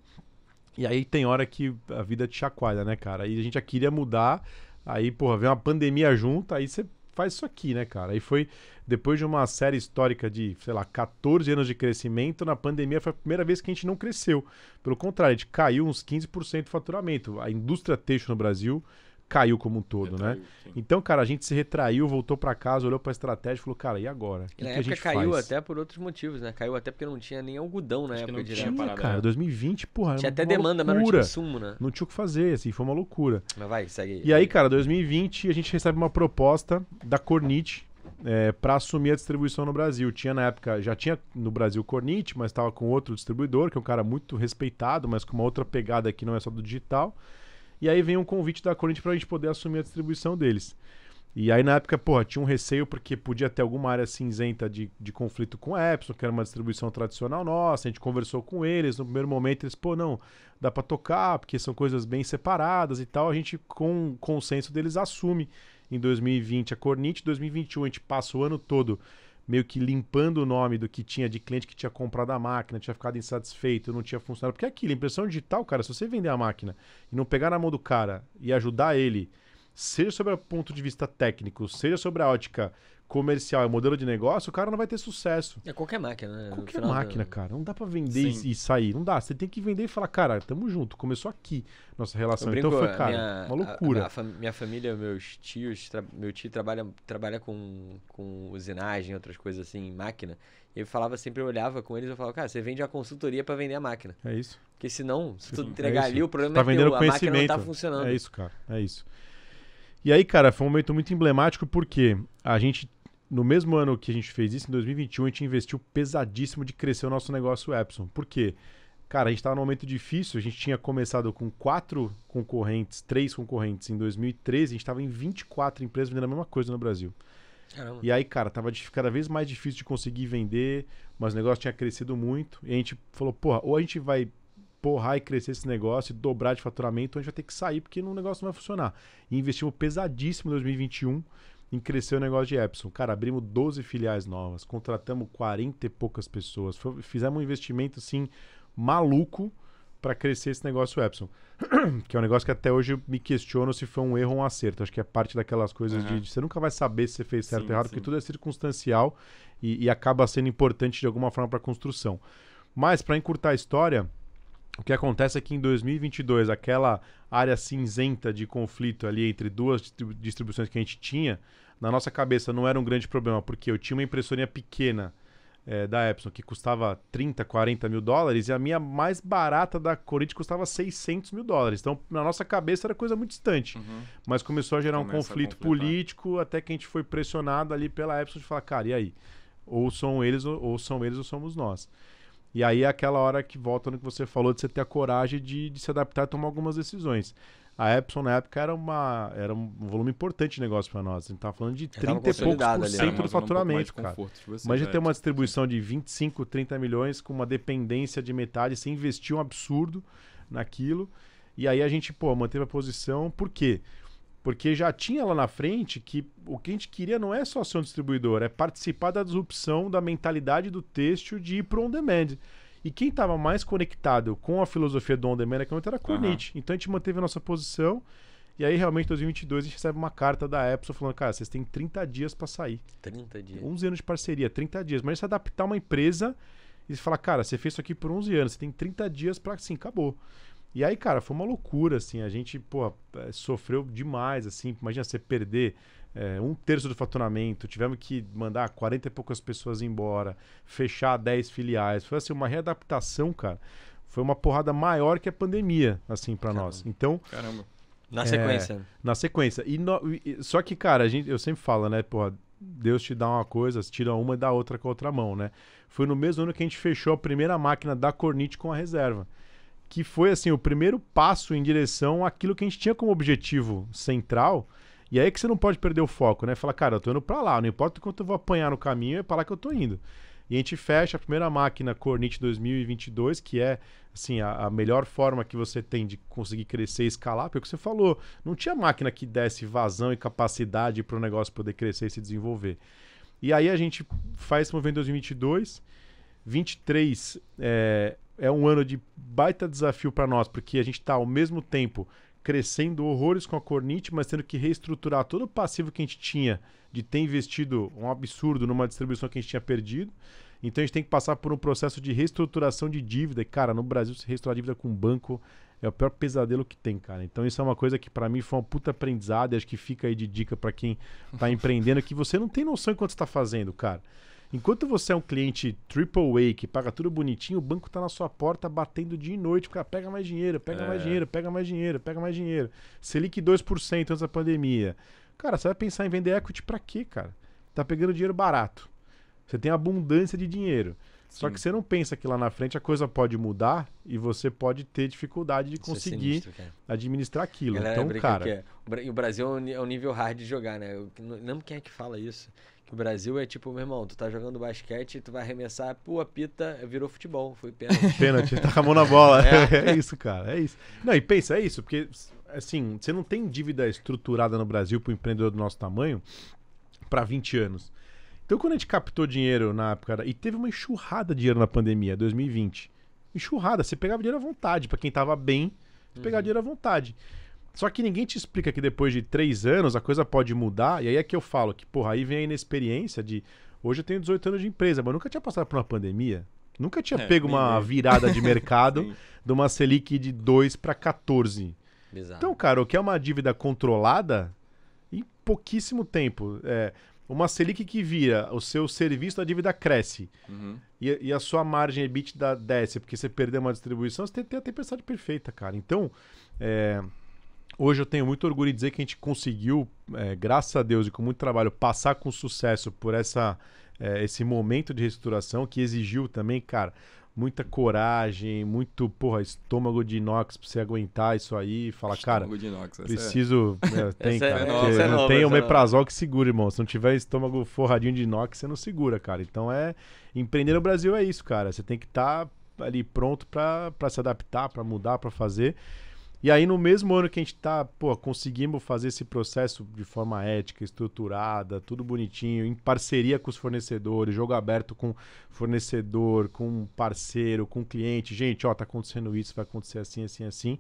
E aí tem hora que a vida te chacoalha, né, cara? E a gente já queria mudar, aí, porra, vem uma pandemia junto, aí você faz isso aqui, né, cara? Aí foi depois de uma série histórica de, sei lá, 14 anos de crescimento, na pandemia foi a primeira vez que a gente não cresceu. Pelo contrário, a gente caiu uns 15% do faturamento. A indústria têxtil no Brasil caiu como um todo, né? retraiu, né? Sim. Então, cara, a gente se retraiu, voltou para casa, olhou para a estratégia e falou, cara, e agora? Que na que época caiu faz? até por outros motivos, né? Caiu até porque não tinha nem algodão na Acho época não Tinha, parada, cara, 2020, né? porra. Tinha até demanda, loucura. mas não tinha consumo, né? Não tinha o que fazer, assim, foi uma loucura. Mas vai, segue aí. E aí, cara, 2020 a gente recebe uma proposta da Cornite, é, para assumir a distribuição no Brasil. Tinha na época, já tinha no Brasil Cornite, mas estava com outro distribuidor, que é um cara muito respeitado, mas com uma outra pegada que não é só do digital. E aí vem um convite da Cornite para a gente poder assumir a distribuição deles. E aí na época, porra, tinha um receio porque podia ter alguma área cinzenta de, de conflito com a Epson, que era uma distribuição tradicional nossa, a gente conversou com eles, no primeiro momento eles, pô, não, dá para tocar, porque são coisas bem separadas e tal, a gente com consenso deles assume em 2020 a Cornite, 2021 a gente passa o ano todo meio que limpando o nome do que tinha de cliente que tinha comprado a máquina, tinha ficado insatisfeito, não tinha funcionado. Porque é aquilo, impressão digital, cara, se você vender a máquina e não pegar na mão do cara e ajudar ele, seja sobre o ponto de vista técnico, seja sobre a ótica comercial, é modelo de negócio, o cara não vai ter sucesso. É qualquer máquina, né? Qualquer máquina, cara. Não dá para vender Sim. e sair. Não dá. Você tem que vender e falar, cara, tamo junto. Começou aqui nossa relação. Então brinco, então foi, cara, minha, uma loucura. A, a, a, minha família, meus tios, meu tio trabalha, trabalha com, com usinagem, outras coisas assim, máquina. E eu falava sempre, eu olhava com eles e eu falava, cara, você vende a consultoria para vender a máquina. É isso. Porque senão, se tu é entregar é ali, o problema tá é vendendo que a máquina não tá funcionando. É isso, cara. É isso. E aí, cara, foi um momento muito emblemático porque a gente no mesmo ano que a gente fez isso, em 2021, a gente investiu pesadíssimo de crescer o nosso negócio Epson. Por quê? Cara, a gente estava num momento difícil. A gente tinha começado com quatro concorrentes, três concorrentes em 2013. A gente estava em 24 empresas vendendo a mesma coisa no Brasil. Caramba. E aí, cara, tava cada vez mais difícil de conseguir vender, mas o negócio tinha crescido muito. E a gente falou, porra, ou a gente vai porrar e crescer esse negócio, dobrar de faturamento, ou a gente vai ter que sair porque o negócio não vai funcionar. E investimos pesadíssimo em 2021 em crescer o negócio de Epson. Cara, abrimos 12 filiais novas, contratamos 40 e poucas pessoas, fizemos um investimento assim maluco para crescer esse negócio Epson, que é um negócio que até hoje me questiono se foi um erro ou um acerto. Acho que é parte daquelas coisas uhum. de, de, você nunca vai saber se você fez certo ou errado, sim. porque tudo é circunstancial e, e acaba sendo importante de alguma forma para a construção. Mas para encurtar a história, o que acontece é que em 2022, aquela área cinzenta de conflito ali entre duas distribuições que a gente tinha, na nossa cabeça não era um grande problema, porque eu tinha uma impressorinha pequena é, da Epson que custava 30, 40 mil dólares e a minha mais barata da Corinthians custava 600 mil dólares. Então, na nossa cabeça era coisa muito distante. Uhum. Mas começou a gerar Começa um conflito político até que a gente foi pressionado ali pela Epson de falar, cara, e aí? Ou são eles ou, ou são eles ou somos nós. E aí é aquela hora que volta no que você falou de você ter a coragem de, de se adaptar e tomar algumas decisões. A Epson na época era, uma, era um volume importante de negócio para nós. A gente estava falando de 30 e poucos por cento do faturamento, um cara. mas assim, Imagina é, ter uma tipo, distribuição de 25, 30 milhões com uma dependência de metade, você investiu um absurdo naquilo. E aí a gente, pô, manteve a posição. Por quê? Porque porque já tinha lá na frente que o que a gente queria não é só ser um distribuidor, é participar da disrupção da mentalidade do texto de ir para on-demand. E quem estava mais conectado com a filosofia do on-demand era a Cornit. Uhum. Então a gente manteve a nossa posição. E aí, realmente, em 2022, a gente recebe uma carta da Epson falando: cara, vocês têm 30 dias para sair. 30 dias. 11 anos de parceria, 30 dias. Mas se adaptar uma empresa e falar: cara, você fez isso aqui por 11 anos, você tem 30 dias para sim acabou. E aí, cara, foi uma loucura, assim. A gente, pô, é, sofreu demais, assim. Imagina você perder é, um terço do faturamento, tivemos que mandar 40 e poucas pessoas embora, fechar 10 filiais. Foi, assim, uma readaptação, cara. Foi uma porrada maior que a pandemia, assim, para nós. Então. Caramba. Na sequência. É, na sequência. E, no, e só que, cara, a gente, eu sempre falo, né, pô Deus te dá uma coisa, tira uma e dá outra com a outra mão, né? Foi no mesmo ano que a gente fechou a primeira máquina da Cornite com a reserva que foi assim o primeiro passo em direção àquilo que a gente tinha como objetivo central. E aí é que você não pode perder o foco, né? Falar, cara, eu tô indo para lá, não importa o quanto eu vou apanhar no caminho, é para lá que eu tô indo. E a gente fecha a primeira máquina Cornit 2022, que é assim a, a, melhor forma que você tem de conseguir crescer e escalar, porque é que você falou, não tinha máquina que desse vazão e capacidade para o negócio poder crescer e se desenvolver. E aí a gente faz esse movimento em 2022, 23 é, é um ano de baita desafio para nós, porque a gente está ao mesmo tempo crescendo horrores com a Cornite, mas tendo que reestruturar todo o passivo que a gente tinha de ter investido um absurdo numa distribuição que a gente tinha perdido. Então a gente tem que passar por um processo de reestruturação de dívida. E, cara, no Brasil, se reestruturar dívida com um banco é o pior pesadelo que tem, cara. Então isso é uma coisa que para mim foi uma puta aprendizado e acho que fica aí de dica para quem tá empreendendo que você não tem noção enquanto está fazendo, cara. Enquanto você é um cliente AAA que paga tudo bonitinho, o banco está na sua porta batendo dia e noite. cara pega mais dinheiro, pega é. mais dinheiro, pega mais dinheiro, pega mais dinheiro. Selic 2% antes da pandemia. Cara, você vai pensar em vender equity para quê, cara? Tá pegando dinheiro barato. Você tem abundância de dinheiro. Sim. Só que você não pensa que lá na frente a coisa pode mudar e você pode ter dificuldade de é conseguir é sinistro, administrar aquilo. Galera, então, cara. É- o Brasil é um é nível hard de jogar, né? Eu não lembro quem é que fala isso. O Brasil é tipo, meu irmão, tu tá jogando basquete, tu vai arremessar, pô, a pita virou futebol, foi pênalti. Pênalti, tá com a mão na bola. É. é. isso, cara, é isso. Não, e pensa, é isso, porque, assim, você não tem dívida estruturada no Brasil pro empreendedor do nosso tamanho para 20 anos. Então, quando a gente captou dinheiro na época, e teve uma enxurrada de dinheiro na pandemia, 2020, enxurrada, você pegava dinheiro à vontade, para quem tava bem, você uhum. pegava dinheiro à vontade. Só que ninguém te explica que depois de três anos a coisa pode mudar, e aí é que eu falo que, porra, aí vem a inexperiência de. Hoje eu tenho 18 anos de empresa, mas nunca tinha passado por uma pandemia. Nunca tinha é, pego uma virada de mercado de uma Selic de 2 para 14. Bizarro. Então, cara, o que é uma dívida controlada, em pouquíssimo tempo. É, uma Selic que vira, o seu serviço da dívida cresce uhum. e, e, a sua margem EBITDA desce, porque você perdeu uma distribuição, você tem, tem a tempestade perfeita, cara. Então, é, Hoje eu tenho muito orgulho de dizer que a gente conseguiu, é, graças a Deus e com muito trabalho, passar com sucesso por essa, é, esse momento de reestruturação que exigiu também, cara, muita coragem, muito, porra, estômago de inox pra você aguentar isso aí e falar, estômago cara, de inox, preciso... É... tem, cara, é não tem o meprazol que segura, irmão. Se não tiver estômago forradinho de inox, você não segura, cara. Então é... Empreender no Brasil é isso, cara. Você tem que estar tá ali pronto para se adaptar, para mudar, para fazer... E aí, no mesmo ano que a gente tá, pô, conseguimos fazer esse processo de forma ética, estruturada, tudo bonitinho, em parceria com os fornecedores, jogo aberto com fornecedor, com parceiro, com cliente. Gente, ó, tá acontecendo isso, vai acontecer assim, assim, assim.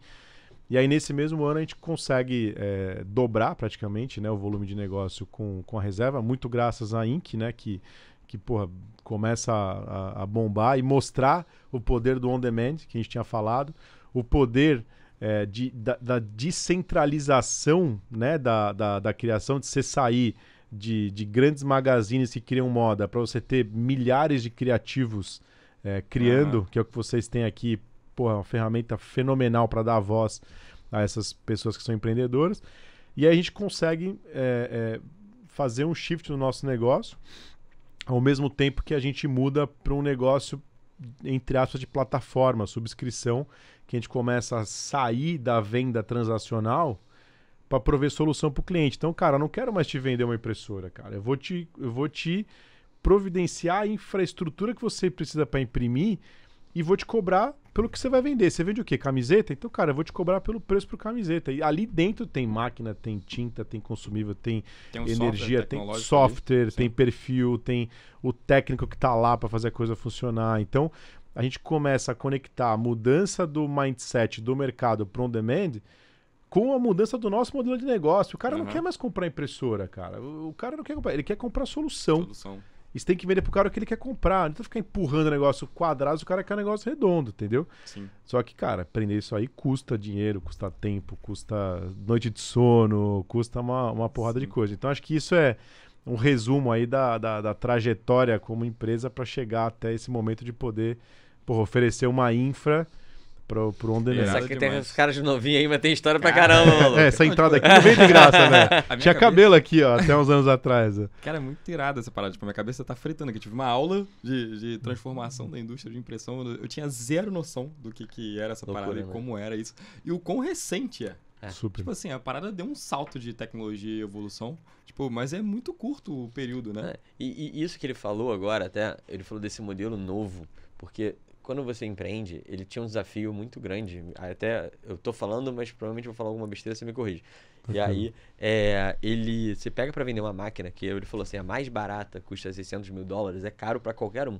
E aí, nesse mesmo ano, a gente consegue é, dobrar praticamente né, o volume de negócio com, com a reserva, muito graças à Inc., né, que, que porra, começa a, a bombar e mostrar o poder do on-demand, que a gente tinha falado, o poder é, de, da, da, descentralização né, da, da, da criação, de você sair de, de grandes magazines que criam moda para você ter milhares de criativos é, criando, ah. que é o que vocês têm aqui, porra, uma ferramenta fenomenal para dar voz a essas pessoas que são empreendedoras. E aí a gente consegue é, é, fazer um shift no nosso negócio, ao mesmo tempo que a gente muda para um negócio entre aspas, de plataforma, subscrição, que a gente começa a sair da venda transacional para prover solução para o cliente. Então, cara, eu não quero mais te vender uma impressora, cara. Eu vou te, eu vou te providenciar a infraestrutura que você precisa para imprimir e vou te cobrar pelo que você vai vender. Você vende o quê? Camiseta? Então, cara, eu vou te cobrar pelo preço por camiseta. E ali dentro tem máquina, tem tinta, tem consumível, tem, tem um energia, software, tem software, ali. tem Sim. perfil, tem o técnico que está lá para fazer a coisa funcionar. Então, a gente começa a conectar a mudança do mindset do mercado para on-demand com a mudança do nosso modelo de negócio. O cara uhum. não quer mais comprar impressora, cara. O, o cara não quer comprar, ele quer comprar solução. solução você tem que vender pro cara o que ele quer comprar. Não que é ficar empurrando negócio quadrado, o cara quer um negócio redondo, entendeu? Sim. Só que, cara, aprender isso aí custa dinheiro, custa tempo, custa noite de sono, custa uma, uma porrada Sim. de coisa. Então, acho que isso é um resumo aí da, da, da trajetória como empresa para chegar até esse momento de poder porra, oferecer uma infra pro, pro On Demand. Essa aqui tem uns caras novinhos aí, mas tem história pra caramba, É, essa entrada aqui não vem de graça, né? Tinha cabeça... cabelo aqui, ó, até uns anos atrás. Cara, é muito tirada essa parada. Tipo, minha cabeça tá fritando aqui. Tive uma aula de, de transformação da indústria de impressão. Eu tinha zero noção do que, que era essa Loucura, parada né? e como era isso. E o quão recente é. É. Tipo assim, a parada deu um salto de tecnologia e evolução. Tipo, mas é muito curto o período, né? É. E, e, isso que ele falou agora, até, ele falou desse modelo novo, porque quando você empreende, ele tinha um desafio muito grande. Até eu tô falando, mas provavelmente vou falar alguma besteira, você me corrige. E aí, é, ele se pega para vender uma máquina que ele falou assim: a mais barata custa 600 mil dólares, é caro para qualquer um,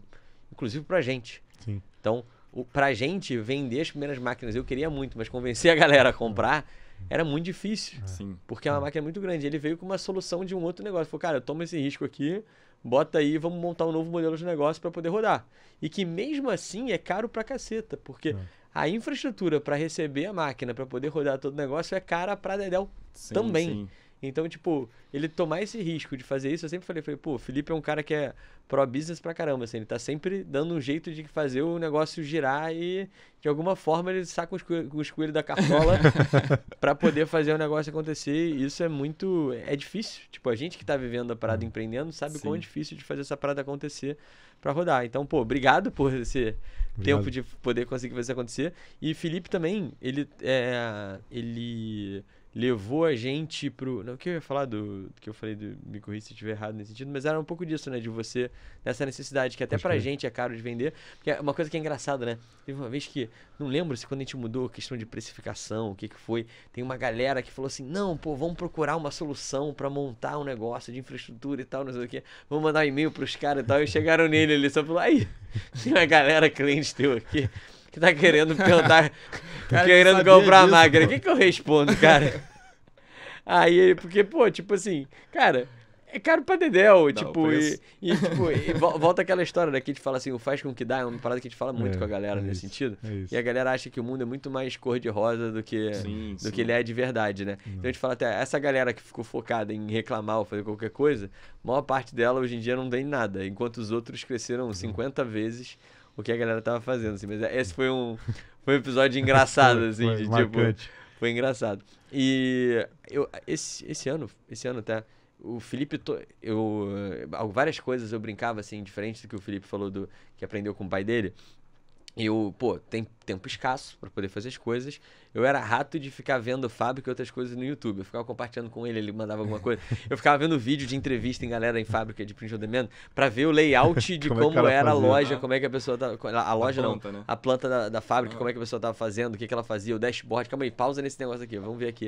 inclusive pra gente. Sim. Então, o, pra gente vender as primeiras máquinas, eu queria muito, mas convencer a galera a comprar era muito difícil. Sim. Porque é uma máquina muito grande. Ele veio com uma solução de um outro negócio. Falou, cara, eu tomo esse risco aqui, bota aí, vamos montar um novo modelo de negócio para poder rodar. E que mesmo assim é caro para caceta, porque é. a infraestrutura para receber a máquina, para poder rodar todo o negócio, é cara para Dedel sim, também. Sim. Então, tipo, ele tomar esse risco de fazer isso, eu sempre falei, falei, pô, o Felipe é um cara que é pro business pra caramba, assim, ele tá sempre dando um jeito de fazer o negócio girar e de alguma forma ele saca os, coelho, os coelhos da cartola para poder fazer o negócio acontecer. E isso é muito. é difícil. Tipo, a gente que tá vivendo a parada uhum. empreendendo sabe quão é difícil de fazer essa parada acontecer para rodar. Então, pô, obrigado por esse obrigado. tempo de poder conseguir fazer isso acontecer. E Felipe também, ele. É, ele levou a gente pro. Não, o que eu ia falar do, do que eu falei do. Me corri se estiver errado nesse sentido, mas era um pouco disso, né? De você, dessa necessidade, que até Acho pra que... gente é caro de vender. Porque é uma coisa que é engraçada, né? Teve uma vez que. Não lembro se quando a gente mudou a questão de precificação, o que, que foi. Tem uma galera que falou assim: não, pô, vamos procurar uma solução para montar um negócio de infraestrutura e tal, não sei o quê. Vamos mandar um e-mail pros caras e tal. E chegaram nele, ele só falou: aí, tem uma galera cliente teu aqui que tá querendo perguntar, cara, querendo comprar disso, máquina. O que, que eu respondo, cara? Aí ele, porque, pô, tipo assim, cara, é caro pra Dedéu. tipo, e, e, tipo, e volta aquela história daqui né, a de fala assim, o faz com que dá, é uma parada que a gente fala muito é, com a galera é nesse isso, sentido. É e a galera acha que o mundo é muito mais cor-de-rosa do que sim, do sim. que ele é de verdade, né? Não. Então a gente fala até, essa galera que ficou focada em reclamar ou fazer qualquer coisa, a maior parte dela hoje em dia não tem nada, enquanto os outros cresceram 50 vezes o que a galera tava fazendo, assim. Mas é, esse foi um, foi um episódio engraçado, assim, foi, de, tipo, marcante. tipo... Foi engraçado. E eu, esse, esse ano, esse ano até, o Felipe, eu, eh, várias coisas eu brincava, assim, diferente do que o Felipe falou do que aprendeu com o pai dele. Eu, pô, tem tempo escasso para poder fazer as coisas. Eu era rato de ficar vendo o fábrica e outras coisas no YouTube. Eu ficava compartilhando com ele, ele mandava alguma coisa. Eu ficava vendo vídeo de entrevista em galera em fábrica de print on demand para ver o layout de como, é como era fazia? a loja, como é que a pessoa a loja a planta, não, né? a planta da, da fábrica, ah. como é que a pessoa tava fazendo, o que que ela fazia, o dashboard. Calma aí, pausa nesse negócio aqui, vamos ver aqui.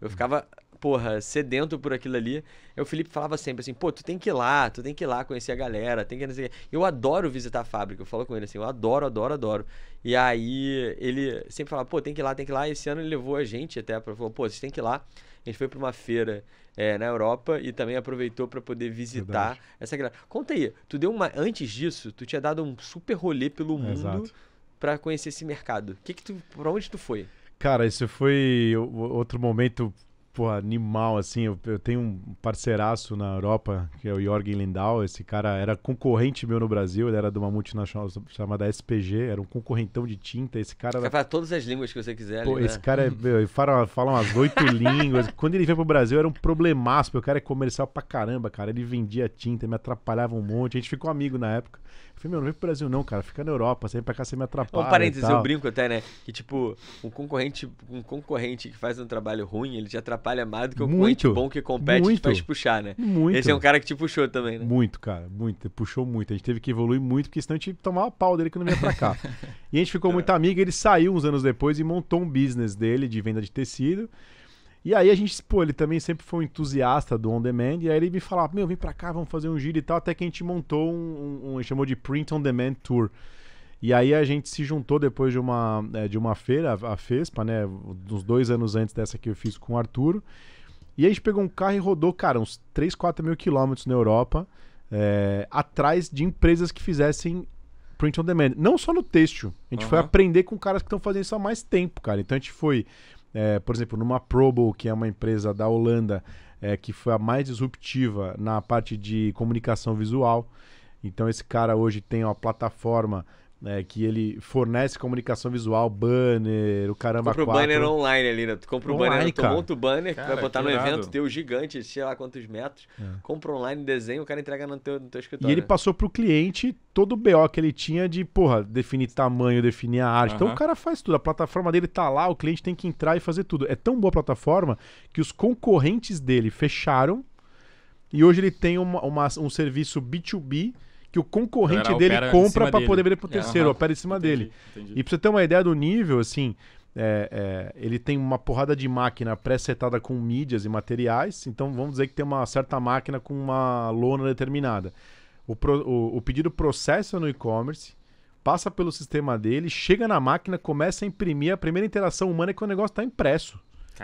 Eu uhum. ficava, porra, sedento por aquilo ali. E o Felipe falava sempre assim: "Pô, tu tem que ir lá, tu tem que ir lá conhecer a galera, tem que Eu adoro visitar a fábrica. Eu falo com ele assim: "Eu adoro, adoro, adoro". E aí ele sempre falava, pô, tem que ir lá, tem que ir lá. E esse ano ele levou a gente até, para falou, pô, vocês tem que ir lá. A gente foi para uma feira é, na Europa e também aproveitou para poder visitar Verdade. essa galera. Conta aí, tu deu uma. Antes disso, tu tinha dado um super rolê pelo mundo para conhecer esse mercado. Que que tu, pra onde tu foi? Cara, isso foi outro momento pô, animal, assim. Eu, eu, tenho um parceiraço na Europa, que é o Jorgen Lindau. Esse cara era concorrente meu no Brasil, ele era de uma multinacional chamada SPG, era um concorrentão de tinta. Esse cara. Vai era... falar todas as línguas que você quiser. Pô, ali, né? esse cara é, ele fala, fala umas oito línguas. Quando ele veio pro Brasil, era um problemaço, porque o cara é comercial pra caramba, cara. Ele vendia tinta, me atrapalhava um monte. A gente ficou amigo na época. Eu falei, meu, não vem pro Brasil não, cara, fica na Europa, você vem pra cá, você me é atrapalha. Um parênteses, eu brinco até, né? Que tipo, um concorrente, um concorrente que faz um trabalho ruim, ele te atrapalha mais do que o muito, bom que compete muito, que faz te puxar, né? Muito. Esse é um cara que te puxou também, né? Muito, cara, muito. Puxou muito. A gente teve que evoluir muito, porque senão a gente tomava pau dele que não vinha pra cá. e a gente ficou é. muito amigo, ele saiu uns anos depois e montou um business dele de venda de tecido. E aí a gente, pô, ele também sempre foi um entusiasta do On Demand, e aí ele me falava, meu, vem pra cá, vamos fazer um giro e tal, até que a gente montou um, um, um chamou de Print On Demand Tour. E aí a gente se juntou depois de uma, é, de uma feira, a FESPA, né, uns dois anos antes dessa que eu fiz com o Arturo, e a gente pegou um carro e rodou, cara, uns 3, 4 mil quilômetros na Europa, é, atrás de empresas que fizessem print on demand. Não só no texto. A gente uhum. foi aprender com caras que estão fazendo isso há mais tempo, cara. Então a gente foi é, por exemplo, numa Probo, que é uma empresa da Holanda, é, que foi a mais disruptiva na parte de comunicação visual. Então esse cara hoje tem uma plataforma né, que ele fornece comunicação visual, banner, o caramba Compra o banner online ali, né? Tu compra o banner, tu monta o banner, cara, vai botar no irado. evento teu gigante, sei lá quantos metros, é. compra online, desenha, o cara entrega no teu, no teu escritório. E ele passou pro cliente todo o BO que ele tinha de, porra, definir tamanho, definir a arte. Uhum. Então o cara faz tudo, a plataforma dele tá lá, o cliente tem que entrar e fazer tudo. É tão boa a plataforma que os concorrentes dele fecharam e hoje ele tem uma, uma um serviço B2B que o concorrente dele compra para poder vender para o terceiro, uhum. opera em cima entendi, dele. Entendi. E para você ter uma ideia do nível, assim, é, é, ele tem uma porrada de máquina pré-setada com mídias e materiais, então vamos dizer que tem uma certa máquina com uma lona determinada. O, pro, o, o pedido processa no e-commerce, passa pelo sistema dele, chega na máquina, começa a imprimir. A primeira interação humana é que o negócio está impresso.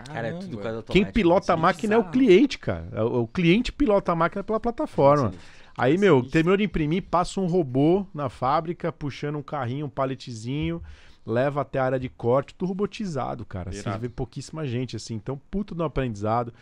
Cara, é tudo quase automático. Quem pilota a é máquina é o cliente, cara. É o, o cliente pilota a máquina pela plataforma. Sim. Aí, meu, terminou de imprimir, passa um robô na fábrica, puxando um carrinho, um paletezinho, leva até a área de corte, tudo robotizado, cara. Você vê pouquíssima gente, assim. Então, puto no aprendizado.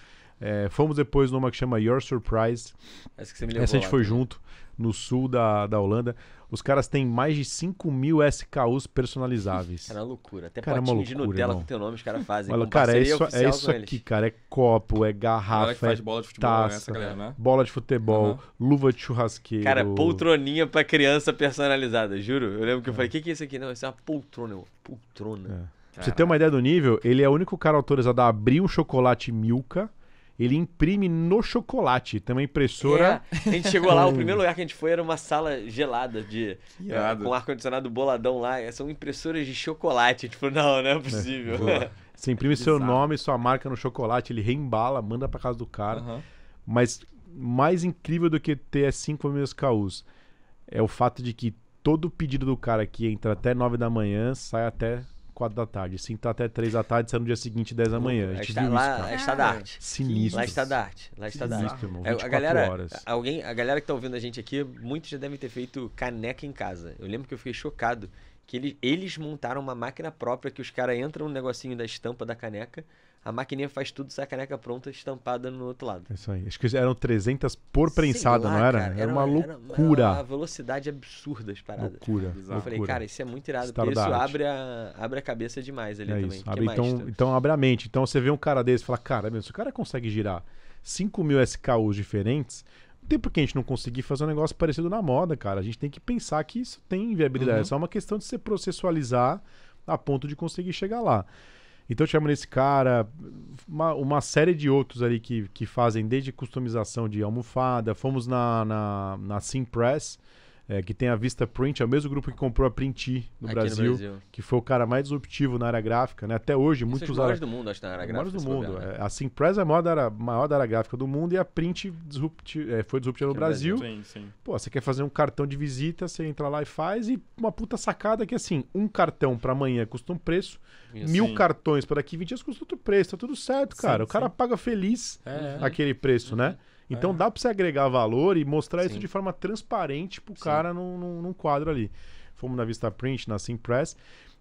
É, fomos depois numa que chama Your Surprise. Essa que você me levou. Essa a gente lá, foi né? junto no sul da, da Holanda. Os caras têm mais de 5 mil SKUs personalizáveis. Cara, é uma loucura. Até cara, é potinho é loucura, de Nutella irmão. com teu nome os caras fazem. Olha, cara, é isso, é isso aqui, cara. É copo, é garrafa, é bola de futebol, né, taça, essa galera, né? bola de futebol, uhum. luva de churrasqueiro. Cara, poltroninha pra criança personalizada, juro. Eu lembro que eu é. falei, o que, que é isso aqui? Não, isso é uma poltrona. Eu, poltrona. É. Pra você ter uma ideia do nível, ele é o único cara autorizado a abrir um chocolate Milka ele imprime no chocolate. Tem uma impressora. É. A gente chegou lá, o primeiro lugar que a gente foi era uma sala gelada de uh, com ar-condicionado boladão lá. São impressoras de chocolate. Tipo, não, não é possível. É. Você imprime é seu nome, sua marca no chocolate, ele reembala, manda para casa do cara. Uhum. Mas mais incrível do que ter cinco meus KUs é o fato de que todo pedido do cara que entra até 9 da manhã sai até quatro da tarde. Cinco tá até três da tarde, sai no dia seguinte, dez da manhã. A gente está, viu lá, isso, Está da arte. Ah, sinistro. Lá está da arte. Lá está da arte. Irmão, é, a galera, horas. Alguém, a galera que tá ouvindo a gente aqui, muitos já devem ter feito caneca em casa. Eu lembro que eu fiquei chocado que eles, eles montaram uma máquina própria que os caras entram no negocinho da estampa da caneca a maquininha faz tudo, sai a caneca pronta, estampada no outro lado. Isso aí. Acho que eram 300 por prensada, lá, não era? Cara, era, era, uma, loucura. Era uma velocidade absurda as paradas. Loucura. Eu loucura. falei, cara, isso é muito irado, Star porque isso abre a, abre a cabeça demais ali é também. Abre, então, então abre a mente. Então você vê um cara desse e fala, cara, meu, se o cara consegue girar 5 mil SKUs diferentes, não tem por que a gente não conseguir fazer um negócio parecido na moda, cara. A gente tem que pensar que isso tem viabilidade. Uhum. É só uma questão de você processualizar a ponto de conseguir chegar lá. Então chamo esse cara, uma, uma, série de outros ali que, que fazem desde customização de almofada. Fomos na, na, na Simpress, Press é, que tem a Vista Print, é o mesmo grupo que comprou a Printi no, no, Brasil, que foi o cara mais disruptivo na área gráfica, né? Até hoje, Isso muitos... É maiores área... do mundo, acho, na área gráfica. Maiores do mundo. Lugar, né? É. A Simpress é a maior da, área, maior da área gráfica do mundo e a Print disrupti... é, foi disruptiva no Brasil. É Brasil. Sim, sim. Pô, você quer fazer um cartão de visita, você entra lá e faz, e uma puta sacada que, assim, um cartão para amanhã custa um preço, mil cartões para daqui 20 dias custa outro preço, tá tudo certo, cara. o cara paga feliz é. aquele preço, né? Uhum. Então é. dá para você agregar valor e mostrar Sim. isso de forma transparente pro Sim. cara num, num, num, quadro ali. Fomos na Vista Print, na Simpress,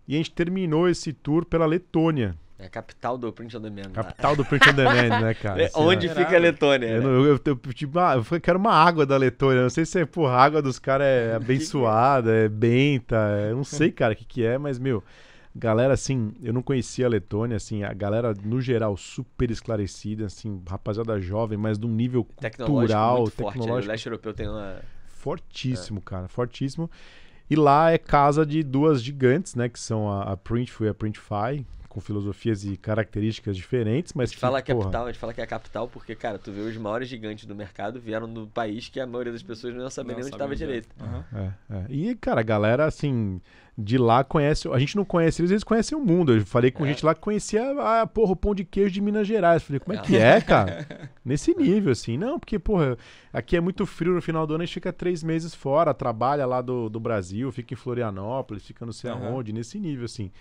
e a gente terminou esse tour pela Letônia. É a capital do print on demand. Né? Capital do print on demand, né, cara? Assim, Onde né? fica a Letônia? Eu, né? eu, eu, eu, tipo, ah, eu, quero uma água da Letônia. Não sei se é, porra, a água dos caras é, é abençoada, é benta. É, eu não sei, cara, o que, que é, mas, meu, Galera, assim, eu não conhecia a Letônia, assim, a galera, no geral, super esclarecida, assim, rapaziada jovem, mas de um nível cultural, muito tecnológico. Forte, né? O leste europeu tem uma... Fortíssimo, é. cara, fortíssimo. E lá é casa de duas gigantes, né, que são a, a Printful e a Printify, com filosofias e características diferentes, mas a gente que, fala que é porra... capital, a gente fala que é a capital porque, cara, tu vê os maiores gigantes do mercado vieram do país que a maioria das pessoas não sabia nem onde estava é. direito. Uhum. É, é. E, cara, a galera, assim, de lá conhece. A gente não conhece eles, eles conhecem o mundo. Eu falei com é. gente lá que conhecia ah, porra, o pão de queijo de Minas Gerais. Falei, como é que é, é cara? Nesse nível, assim. Não, porque, porra, aqui é muito frio no final do ano, a gente fica três meses fora, trabalha lá do, do Brasil, fica em Florianópolis, fica não sei uhum. aonde, nesse nível, assim.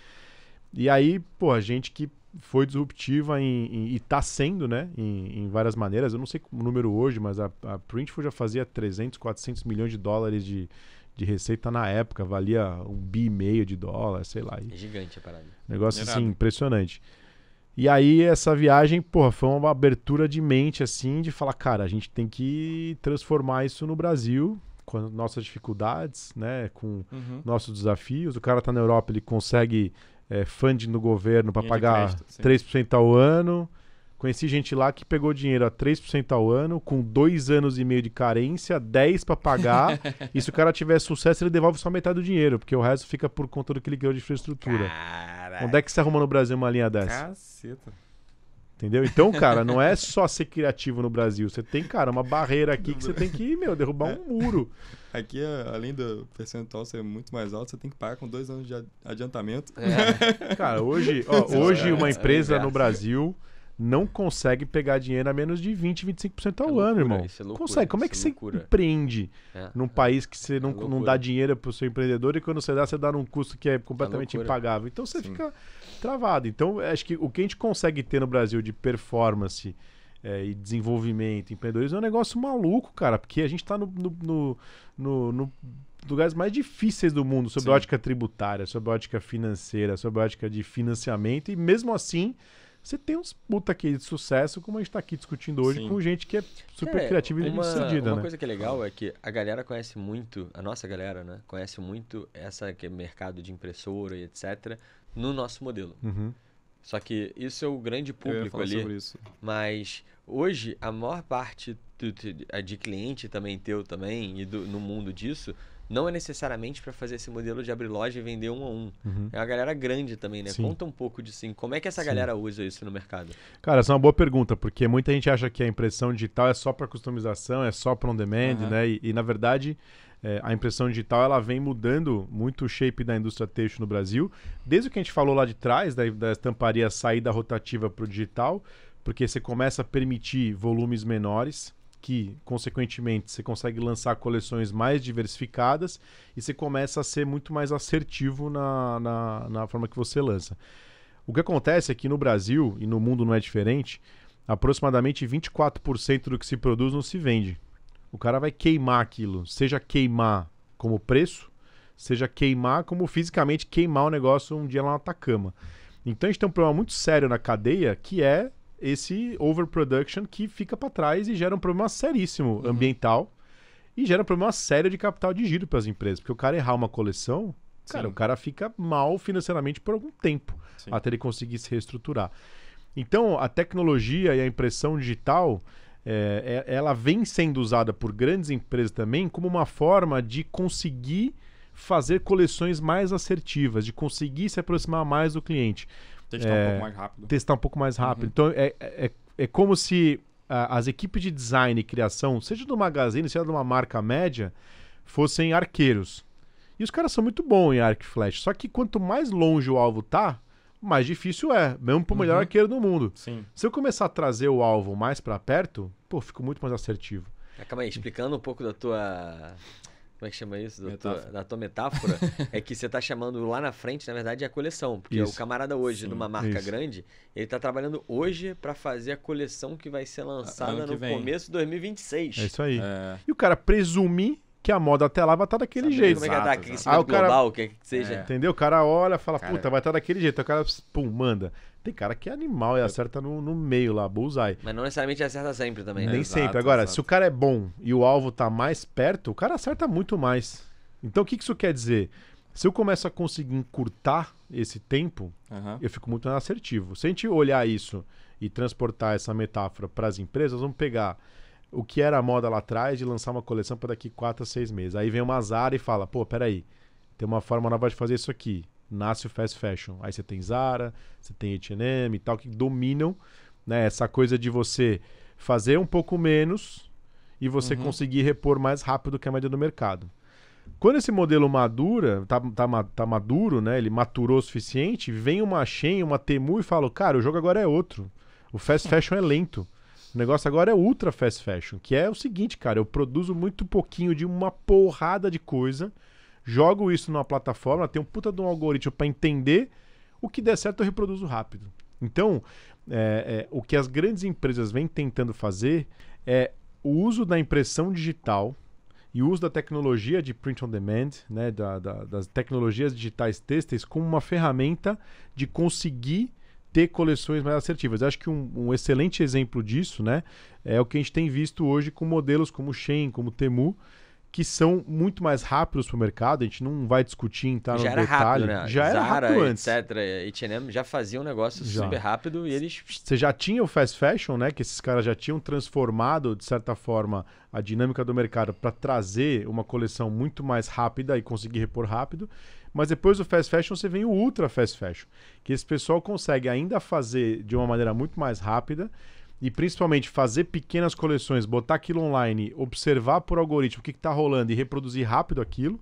E aí, porra, gente que foi disruptiva em, em, e tá sendo, né? Em, em, várias maneiras. Eu não sei o número hoje, mas a, a Printful já fazia 300, 400 milhões de dólares de de receita na época valia um bi e meio de dólar, sei lá. É gigante a parada. Negócio assim, impressionante. E aí essa viagem, porra, foi uma abertura de mente, assim, de falar, cara, a gente tem que transformar isso no Brasil, com nossas dificuldades, né, com uhum. nossos desafios. O cara tá na Europa, ele consegue é, funding no governo para pagar crédito, 3% ao ano. Conheci gente lá que pegou dinheiro a 3% ao ano, com dois anos e meio de carência, 10 para pagar. e se o cara tiver sucesso, ele devolve só metade do dinheiro, porque o resto fica por conta do que ele criou de infraestrutura. Caraca. Onde é que você arruma no Brasil uma linha dessa? Caceta. Entendeu? Então, cara, não é só ser criativo no Brasil. Você tem, cara, uma barreira aqui que você tem que, meu, derrubar um muro. Aqui, além do percentual ser muito mais alto, você tem que pagar com dois anos de adiantamento. É. cara, hoje, ó, é hoje uma empresa no Brasil não consegue pegar dinheiro a menos de 20, 25% ao é loucura, ano, irmão. É loucura, consegue. Como é que é você empreende é, num é. país que você é não, não dá dinheiro para o seu empreendedor e quando você dá, você dá num custo que é completamente impagável? Então você Sim. fica travado. Então acho que o que a gente consegue ter no Brasil de performance e desenvolvimento, empreendedorismo, é um negócio maluco, cara, porque a gente está no, no, no, no lugares mais difíceis do mundo, sobre Sim. ótica tributária, sobre ótica financeira, sobre ótica de financiamento, e mesmo assim você tem uns puta aqui de sucesso, como a gente tá aqui discutindo hoje, Sim. com gente que é super é, criativa e uma, sucedida, uma né? coisa que é legal é que a galera conhece muito, a nossa galera, né? Conhece muito essa que é mercado de impressora e etc. no nosso modelo. Uhum. Só que isso é o grande público ali. Mas hoje, a maior parte do, de cliente também teu também, e do, no mundo disso, não é necessariamente para fazer esse modelo de abrir loja e vender um a um. Uhum. É uma galera grande também, né? Sim. Conta um pouco de sim. Como é que essa sim. galera usa isso no mercado? Cara, essa é uma boa pergunta, porque muita gente acha que a impressão digital é só para customização, é só para on-demand, uhum. né? E, e, na verdade. É, a impressão digital ela vem mudando muito o shape da indústria têxtil no Brasil. Desde o que a gente falou lá de trás, da, da estamparia sair da rotativa para o digital, porque você começa a permitir volumes menores, que, consequentemente, você consegue lançar coleções mais diversificadas e você começa a ser muito mais assertivo na, na, na forma que você lança. O que acontece aqui é no Brasil, e no mundo não é diferente, aproximadamente 24% do que se produz não se vende. O cara vai queimar aquilo, seja queimar como preço, seja queimar como fisicamente queimar o negócio um dia lá na Atacama. Então a gente tem um problema muito sério na cadeia que é esse overproduction que fica para trás e gera um problema seríssimo uhum. ambiental e gera um problema sério de capital de giro para as empresas, porque o cara errar uma coleção, Sim. cara, o cara fica mal financeiramente por algum tempo Sim. até ele conseguir se reestruturar. Então, a tecnologia e a impressão digital, é, ela vem sendo usada por grandes empresas também como uma forma de conseguir fazer coleções mais assertivas, de conseguir se aproximar mais do cliente. Testar é, um pouco mais rápido. Testar um pouco mais uhum. rápido. Uhum. Então, é, é, é, é como se ah, as equipes de design e criação, seja do Magazine, seja de uma marca média, fossem arqueiros. E os caras são muito bons em arco e flecha. Só que quanto mais longe o alvo tá, mais difícil é, mesmo pro uhum. melhor arqueiro do mundo. Sim. Se eu começar a trazer o alvo mais para perto, pô, fico muito mais assertivo. Calma aí, explicando um pouco da tua como é que chama isso? da tua metáfora, é que você está chamando lá na frente, na verdade, é a coleção. Porque isso. o camarada hoje, Sim, numa marca isso. grande, ele está trabalhando hoje para fazer a coleção que vai ser lançada no vem. começo de 2026. É isso aí. É. E o cara presume que a moda até lá vai estar tá daquele Sabe jeito. Como é que é? Tá Aí o cara, global, o é que, seja. É. Entendeu? O cara olha, fala, cara... puta, vai estar tá daquele jeito. Aí o cara, pum, manda. Tem cara que é animal e acerta no, no meio lá, bullseye. Mas não necessariamente acerta sempre também, né? Nem sempre. Agora, exato. se o cara é bom e o alvo tá mais perto, o cara acerta muito mais. Então, o que, que isso quer dizer? Se eu começo a conseguir encurtar esse tempo, uhum. eu fico muito mais assertivo. Se a gente olhar isso e transportar essa metáfora para as empresas, vamos pegar o que era a moda lá atrás de lançar uma coleção para daqui 4 a 6 meses. Aí vem uma Zara e fala: pô, peraí, tem uma forma nova de fazer isso aqui. Nasce o fast fashion. Aí você tem Zara, você tem HM e tal, que dominam né, essa coisa de você fazer um pouco menos e você uhum. conseguir repor mais rápido que a média do mercado. Quando esse modelo madura, tá, tá, tá maduro, né? Ele maturou o suficiente, vem uma Shein, uma Temu e fala, cara, o jogo agora é outro. O fast fashion é lento. O negócio agora é ultra fast fashion, que é o seguinte, cara, eu produzo muito pouquinho de uma porrada de coisa, jogo isso numa plataforma, tem um puta de um algoritmo para entender o que der certo eu reproduzo rápido. Então, é, é, o que as grandes empresas vêm tentando fazer é o uso da impressão digital e o uso da tecnologia de print on demand, né, da, da, das tecnologias digitais têxteis, como uma ferramenta de conseguir ter coleções mais assertivas. Eu acho que um, um, excelente exemplo disso né, é o que a gente tem visto hoje com modelos como Shein, como Temu, que são muito mais rápidos para o mercado. A gente não vai discutir em tá, né? já era detalhe. Rápido, né? Já Zara, era rápido antes. etc. H&M já fazia um negócio já. super rápido e eles... Você já tinha o fast fashion, né? Que esses caras já tinham transformado, de certa forma, a dinâmica do mercado para trazer uma coleção muito mais rápida e conseguir repor rápido. Mas depois do fast fashion você vem o ultra fast fashion, que esse pessoal consegue ainda fazer de uma maneira muito mais rápida e principalmente fazer pequenas coleções, botar aquilo online, observar por algoritmo o que está rolando e reproduzir rápido aquilo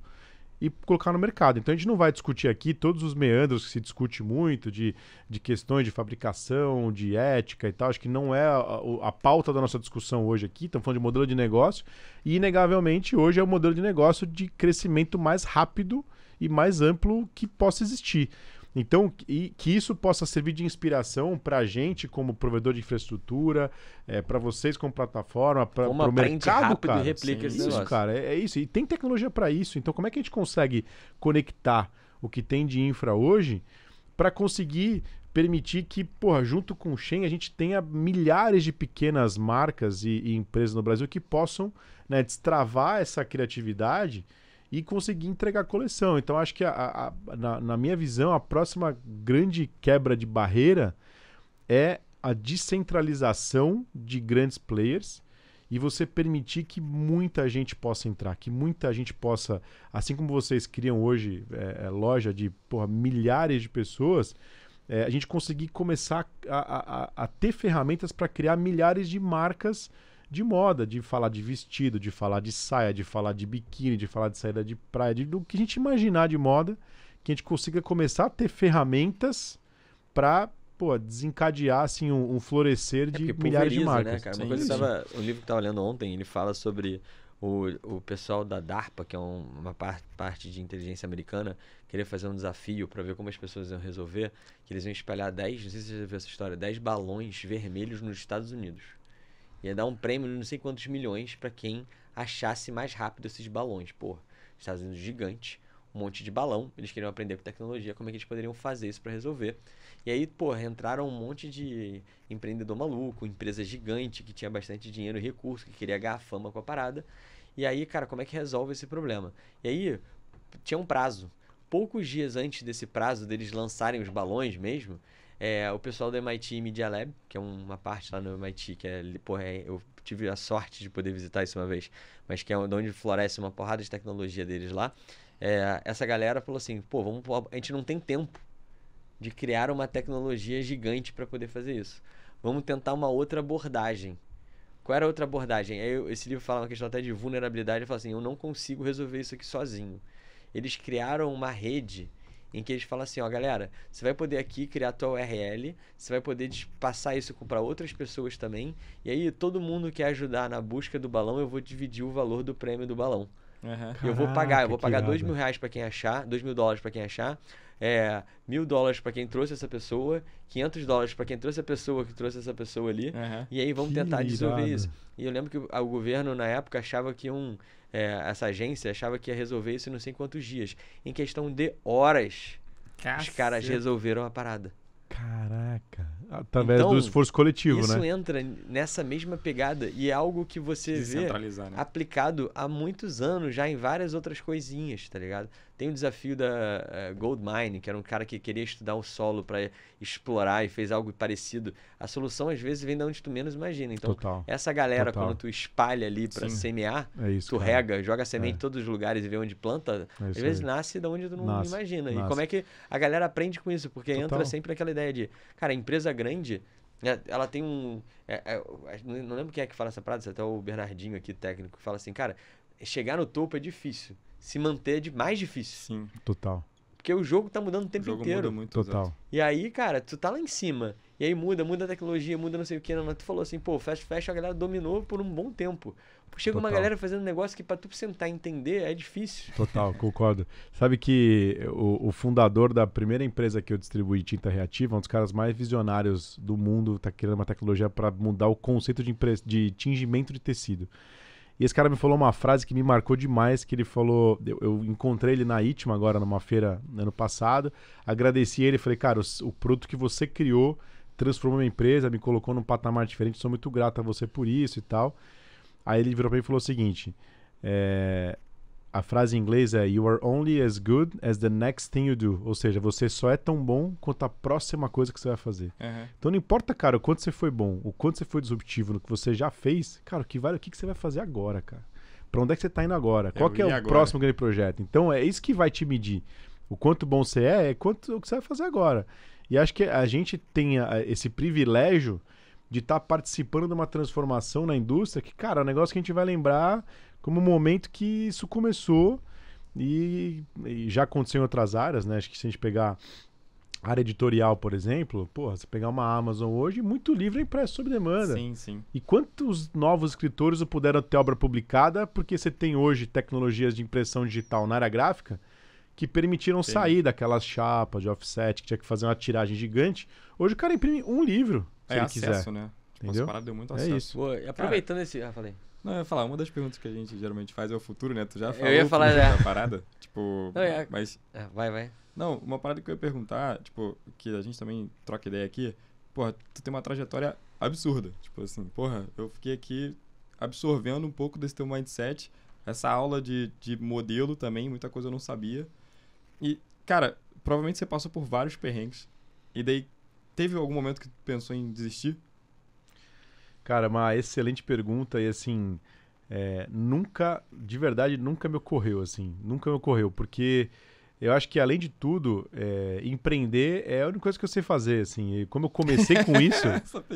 e colocar no mercado. Então a gente não vai discutir aqui todos os meandros que se discute muito de, de questões de fabricação, de ética e tal. Acho que não é a, a pauta da nossa discussão hoje aqui. Estamos falando de modelo de negócio e, inegavelmente, hoje é o modelo de negócio de crescimento mais rápido e mais amplo que possa existir. Então, e, que isso possa servir de inspiração para a gente como provedor de infraestrutura, é, para vocês como plataforma, para o mercado, rápido cara. E replica Sim, isso, cara, é, é isso. E tem tecnologia para isso. Então, como é que a gente consegue conectar o que tem de infra hoje para conseguir permitir que, porra, junto com o Shen, a gente tenha milhares de pequenas marcas e, e empresas no Brasil que possam né, destravar essa criatividade e conseguir entregar a coleção. Então, acho que, a, a, na, na minha visão, a próxima grande quebra de barreira é a descentralização de grandes players e você permitir que muita gente possa entrar, que muita gente possa, assim como vocês criam hoje é, é loja de porra, milhares de pessoas, é, a gente conseguir começar a, a, a ter ferramentas para criar milhares de marcas de moda, de falar de vestido, de falar de saia, de falar de biquíni, de falar de saída de praia, de, do que a gente imaginar de moda, que a gente consiga começar a ter ferramentas para desencadear assim, um, um florescer é de é milhares de né, marcas. Né, cara? Uma coisa que tava, um livro que eu estava lendo ontem, ele fala sobre o, o pessoal da DARPA, que é um, uma par, parte de inteligência americana, querer fazer um desafio para ver como as pessoas iam resolver, que eles iam espalhar 10, não sei se você já viu essa história, 10 balões vermelhos nos Estados Unidos. Ia dar um prêmio de não sei quantos milhões para quem achasse mais rápido esses balões. Pô, Estados Unidos gigante, um monte de balão. Eles queriam aprender com tecnologia, como é que eles poderiam fazer isso para resolver. E aí, pô, entraram um monte de empreendedor maluco, empresa gigante que tinha bastante dinheiro e recurso, que queria ganhar fama com a parada. E aí, cara, como é que resolve esse problema? E aí, tinha um prazo. Poucos dias antes desse prazo deles lançarem os balões mesmo, é, o pessoal do MIT Media Lab, que é uma parte lá no MIT, que é, porra, é, eu tive a sorte de poder visitar isso uma vez, mas que é onde floresce uma porrada de tecnologia deles lá. É, essa galera falou assim: pô, vamos, a gente não tem tempo de criar uma tecnologia gigante para poder fazer isso. Vamos tentar uma outra abordagem. Qual era a outra abordagem? esse livro fala uma questão até de vulnerabilidade. Ele fala assim: eu não consigo resolver isso aqui sozinho. Eles criaram uma rede em que eles falam assim, ó, galera, você vai poder aqui criar a tua URL, você vai poder passar isso para outras pessoas também, e aí todo mundo que ajudar na busca do balão, eu vou dividir o valor do prêmio do balão. Uhum. Caraca, eu vou pagar, eu vou pagar dois mil reais para quem achar, dois mil dólares para quem achar, é, mil dólares para quem trouxe essa pessoa, 500 dólares para quem trouxe a pessoa que trouxe essa pessoa ali, uhum. e aí vamos que tentar resolver isso. E eu lembro que o, o governo na época achava que um é, essa agência achava que ia resolver isso em não sei quantos dias. Em questão de horas, Caceta. os caras resolveram a parada. Caraca. Através então, do esforço coletivo, isso né? Isso entra nessa mesma pegada e é algo que você vê né? aplicado há muitos anos já em várias outras coisinhas, tá ligado? Tem o desafio da eh, Goldmine, que era um cara que queria estudar o solo para explorar e fez algo parecido. A solução, às vezes, vem de onde tu menos imagina. Então, Total. essa galera, Total. quando tu espalha ali para semear, é isso, tu cara. rega, joga semente é. em todos os lugares e vê onde planta, é às vezes aí. nasce de onde tu não nasce, imagina. Nasce. E como é que a galera aprende com isso? Porque Total. entra sempre aquela ideia de, cara, empresa grande é, ela tem um. É, é, é não lembro quem é que fala essa prática, até o Bernardinho aqui, técnico, que fala assim, cara, chegar no topo é difícil se manter é mais difícil. Sim, total. Porque o jogo tá mudando o tempo o jogo inteiro. Muda muito, total. E aí, cara, tu tá lá em cima. E aí muda, muda a tecnologia, muda não sei o que. Não, tu falou assim, pô, fast fashion a galera dominou por um bom tempo. Chega Total. uma galera fazendo um negócio que para tu sentar e entender é difícil. Total, concordo. Sabe que o, o, fundador da primeira empresa que eu distribuí tinta reativa, um dos caras mais visionários do mundo, tá criando uma tecnologia para mudar o conceito de, de tingimento de tecido. E esse cara me falou uma frase que me marcou demais, que ele falou, eu, eu encontrei ele na ITMA agora, numa feira ano passado, agradeci ele, falei, cara, o, o produto que você criou transformou minha empresa, me colocou num patamar diferente, sou muito grato a você por isso e tal. Aí ele virou pra mim e falou o seguinte, é, a frase em inglês é You are only as good as the next thing you do. Ou seja, você só é tão bom quanto a próxima coisa que você vai fazer. Uhum. Então não importa, cara, o quanto você foi bom, o quanto você foi disruptivo no que você já fez, cara, o que vale o que, você vai fazer agora, cara? Pra onde é que você tá indo agora? Qual é o agora. próximo grande projeto? Então é isso que vai te medir. O quanto bom você é, é quanto o que você vai fazer agora. E acho que a gente tem esse privilégio de estar tá participando de uma transformação na indústria que, cara, é um negócio que a gente vai lembrar como o momento que isso começou e, e, já aconteceu em outras áreas, né? Acho que se a gente pegar área editorial, por exemplo, porra, você pegar uma Amazon hoje, muito livro é impresso sob demanda. Sim, sim. E quantos novos escritores puderam ter obra publicada porque você tem hoje tecnologias de impressão digital na área gráfica? que permitiram sair daquelas chapas de offset que tinha que fazer uma tiragem gigante. Hoje o cara imprime um livro, se é ele acesso, quiser. Né? Entendeu? As deu muito é acesso. É isso. Pô, aproveitando cara, esse. Ah, falei. Não, eu ia falar, uma das perguntas que a gente geralmente faz é o futuro, né? Tu já falou eu ia falar já. É. da parada? tipo, não, ia... É. mas... É, vai, vai. Não, uma parada que eu ia perguntar, tipo, que a gente também troca ideia aqui, porra, tu tem uma trajetória absurda. Tipo assim, porra, eu fiquei aqui absorvendo um pouco desse teu mindset, essa aula de, de modelo também, muita coisa eu não sabia. E, cara, provavelmente você passou por vários perrengues. E daí, teve algum momento que tu pensou em desistir? Cara, uma excelente pergunta e assim, é, nunca, de verdade, nunca me ocorreu assim, nunca me ocorreu, porque eu acho que além de tudo, é, empreender é a única coisa que eu sei fazer, assim. E como eu comecei com isso,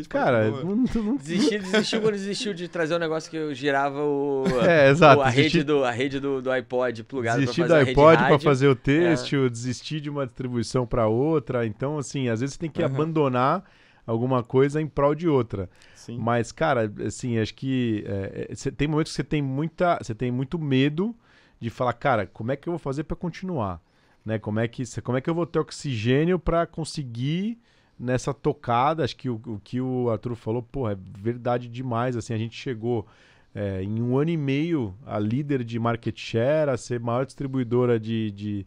cara, não, não... desistiu, desistiu quando desistiu de trazer um negócio que eu girava o, é, exato, o, a, desisti... rede do, a rede do, do iPod plugado desisti do iPod para fazer o texto, é. desistir de uma distribuição para outra. Então, assim, às vezes você tem que uhum. abandonar alguma coisa em prol de outra. Sim. Mas, cara, assim, acho que é, é tem momentos que você tem muita, você tem muito medo de falar, cara, como é que eu vou fazer para continuar, né? Como é que, como é que eu vou ter oxigênio para conseguir nessa tocada? Acho que o, o, que o Arthur falou, porra, é verdade demais. Assim, a gente chegou é, em um ano e meio a líder de market share, a ser maior distribuidora de, de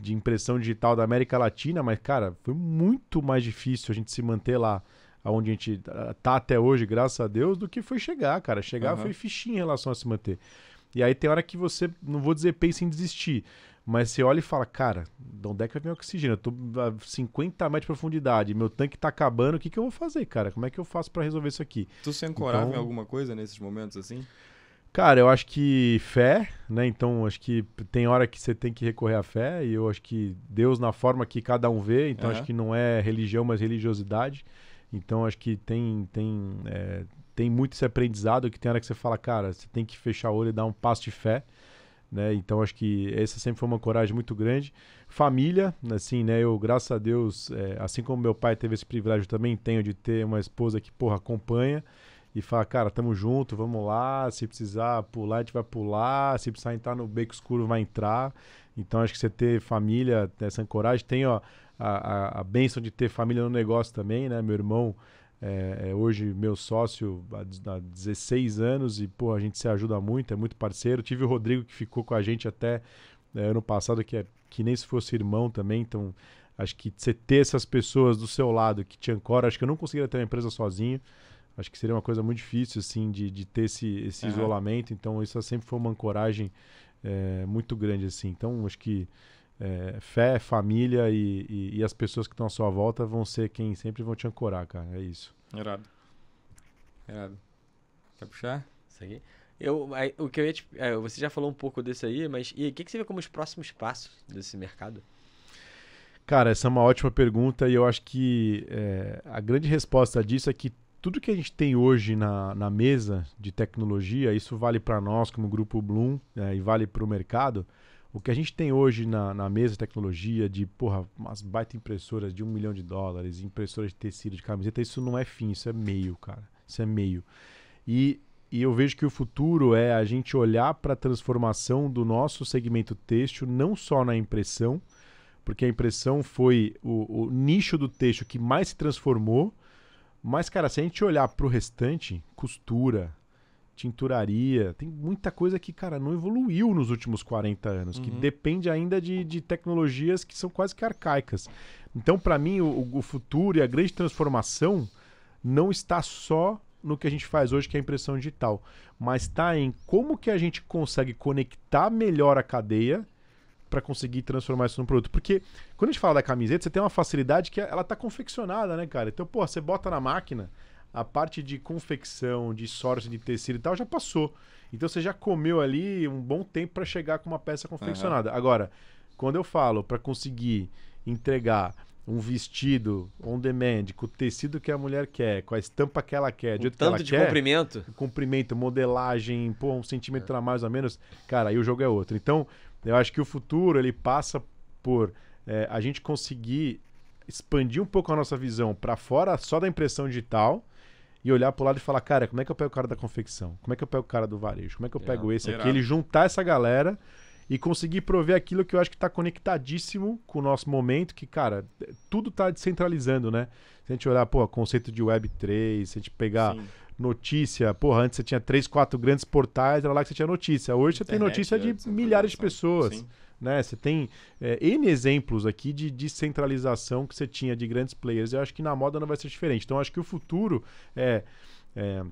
de impressão digital da América Latina, mas, cara, foi muito mais difícil a gente se manter lá aonde a gente ah, tá até hoje, graças a Deus, do que foi chegar, cara. Chegar uhum. foi fichinha em relação a se manter. E aí tem hora que você, não vou dizer pensa em desistir, mas você olha e fala, cara, de onde é que vai vir oxigênio? Eu tô a 50 metros de profundidade, meu tanque tá acabando, o que, que eu vou fazer, cara? Como é que eu faço para resolver isso aqui? Tu se ancorava então... em alguma coisa nesses momentos assim? Cara, eu acho que fé, né? Então, acho que tem hora que você tem que recorrer à fé, e eu acho que Deus na forma que cada um vê, então uhum. acho que não é religião, mas religiosidade. Então, acho que tem, tem, é, tem muito esse aprendizado que tem hora que você fala, cara, você tem que fechar o olho e dar um passo de fé. Né? Então acho que essa sempre foi uma coragem muito grande. Família, assim, né? Eu, graças a Deus, é, assim como meu pai teve esse privilégio, também tenho de ter uma esposa que, porra, acompanha e falar, cara, tamo junto, vamos lá, se precisar pular, a gente vai pular, se precisar entrar no beco escuro, vai entrar. Então acho que você ter família, essa ancoragem, tem ó, a, a, a benção de ter família no negócio também, né? Meu irmão é, é hoje meu sócio há, há 16 anos e, pô, a gente se ajuda muito, é muito parceiro. Tive o Rodrigo que ficou com a gente até é, ano passado, que é que nem se fosse irmão também, então acho que você ter essas pessoas do seu lado que te ancoram, acho que eu não conseguiria ter uma empresa sozinho. Acho que seria uma coisa muito difícil, assim, de, de ter esse, esse uhum. isolamento. Então, isso sempre foi uma ancoragem é, muito grande, assim. Então, acho que é, fé, família e, e, e, as pessoas que estão à sua volta vão ser quem sempre vão te ancorar, cara. É isso. errado errado Quer puxar? Isso Eu, aí, o que eu ia te, é, você já falou um pouco desse aí, mas e o que, que você vê como os próximos passos desse mercado? Cara, essa é uma ótima pergunta e eu acho que é, a grande resposta disso é que tudo que a gente tem hoje na, na mesa de tecnologia, isso vale para nós como grupo Bloom é, e vale para o mercado. O que a gente tem hoje na, na mesa de tecnologia de, porra, umas baita impressoras de um milhão de dólares, impressoras de tecido, de camiseta, isso não é fim, isso é meio, cara. Isso é meio. E, e eu vejo que o futuro é a gente olhar para a transformação do nosso segmento têxtil, não só na impressão, porque a impressão foi o, o nicho do texto que mais se transformou mas, cara, se a gente olhar pro restante, costura, tinturaria, tem muita coisa que, cara, não evoluiu nos últimos 40 anos, uhum. que depende ainda de, de tecnologias que são quase que arcaicas. Então, para mim, o, o futuro e a grande transformação não está só no que a gente faz hoje, que é a impressão digital, mas está em como que a gente consegue conectar melhor a cadeia para conseguir transformar isso num produto. Porque quando a gente fala da camiseta, você tem uma facilidade que ela tá confeccionada, né, cara? Então, pô, você bota na máquina, a parte de confecção, de sorte, de tecido e tal já passou. Então você já comeu ali um bom tempo para chegar com uma peça confeccionada. Uhum. Agora, quando eu falo para conseguir entregar um vestido on demand, com o tecido que a mulher quer, com a estampa que ela quer, de outro tanto de quer, comprimento, comprimento, modelagem, pô, um centímetro é. a mais ou menos, cara, aí o jogo é outro. Então, eu acho que o futuro ele passa por é, a gente conseguir expandir um pouco a nossa visão para fora só da impressão digital e olhar para o lado e falar, cara, como é que eu pego o cara da confecção? Como é que eu pego o cara do varejo? Como é que eu é, pego é, esse aqui? Ele juntar essa galera e conseguir prover aquilo que eu acho que está conectadíssimo com o nosso momento, que, cara, tudo está descentralizando, né? Se a gente olhar, pô, conceito de Web3, se a gente pegar Sim notícia. Porra, antes você tinha três, quatro grandes portais, era lá que você tinha notícia. Hoje Internet, você tem notícia de é, milhares de né? pessoas. Né? Você tem é, N exemplos aqui de descentralização que você tinha de grandes players. Eu acho que na moda não vai ser diferente. Então, acho que o futuro é, é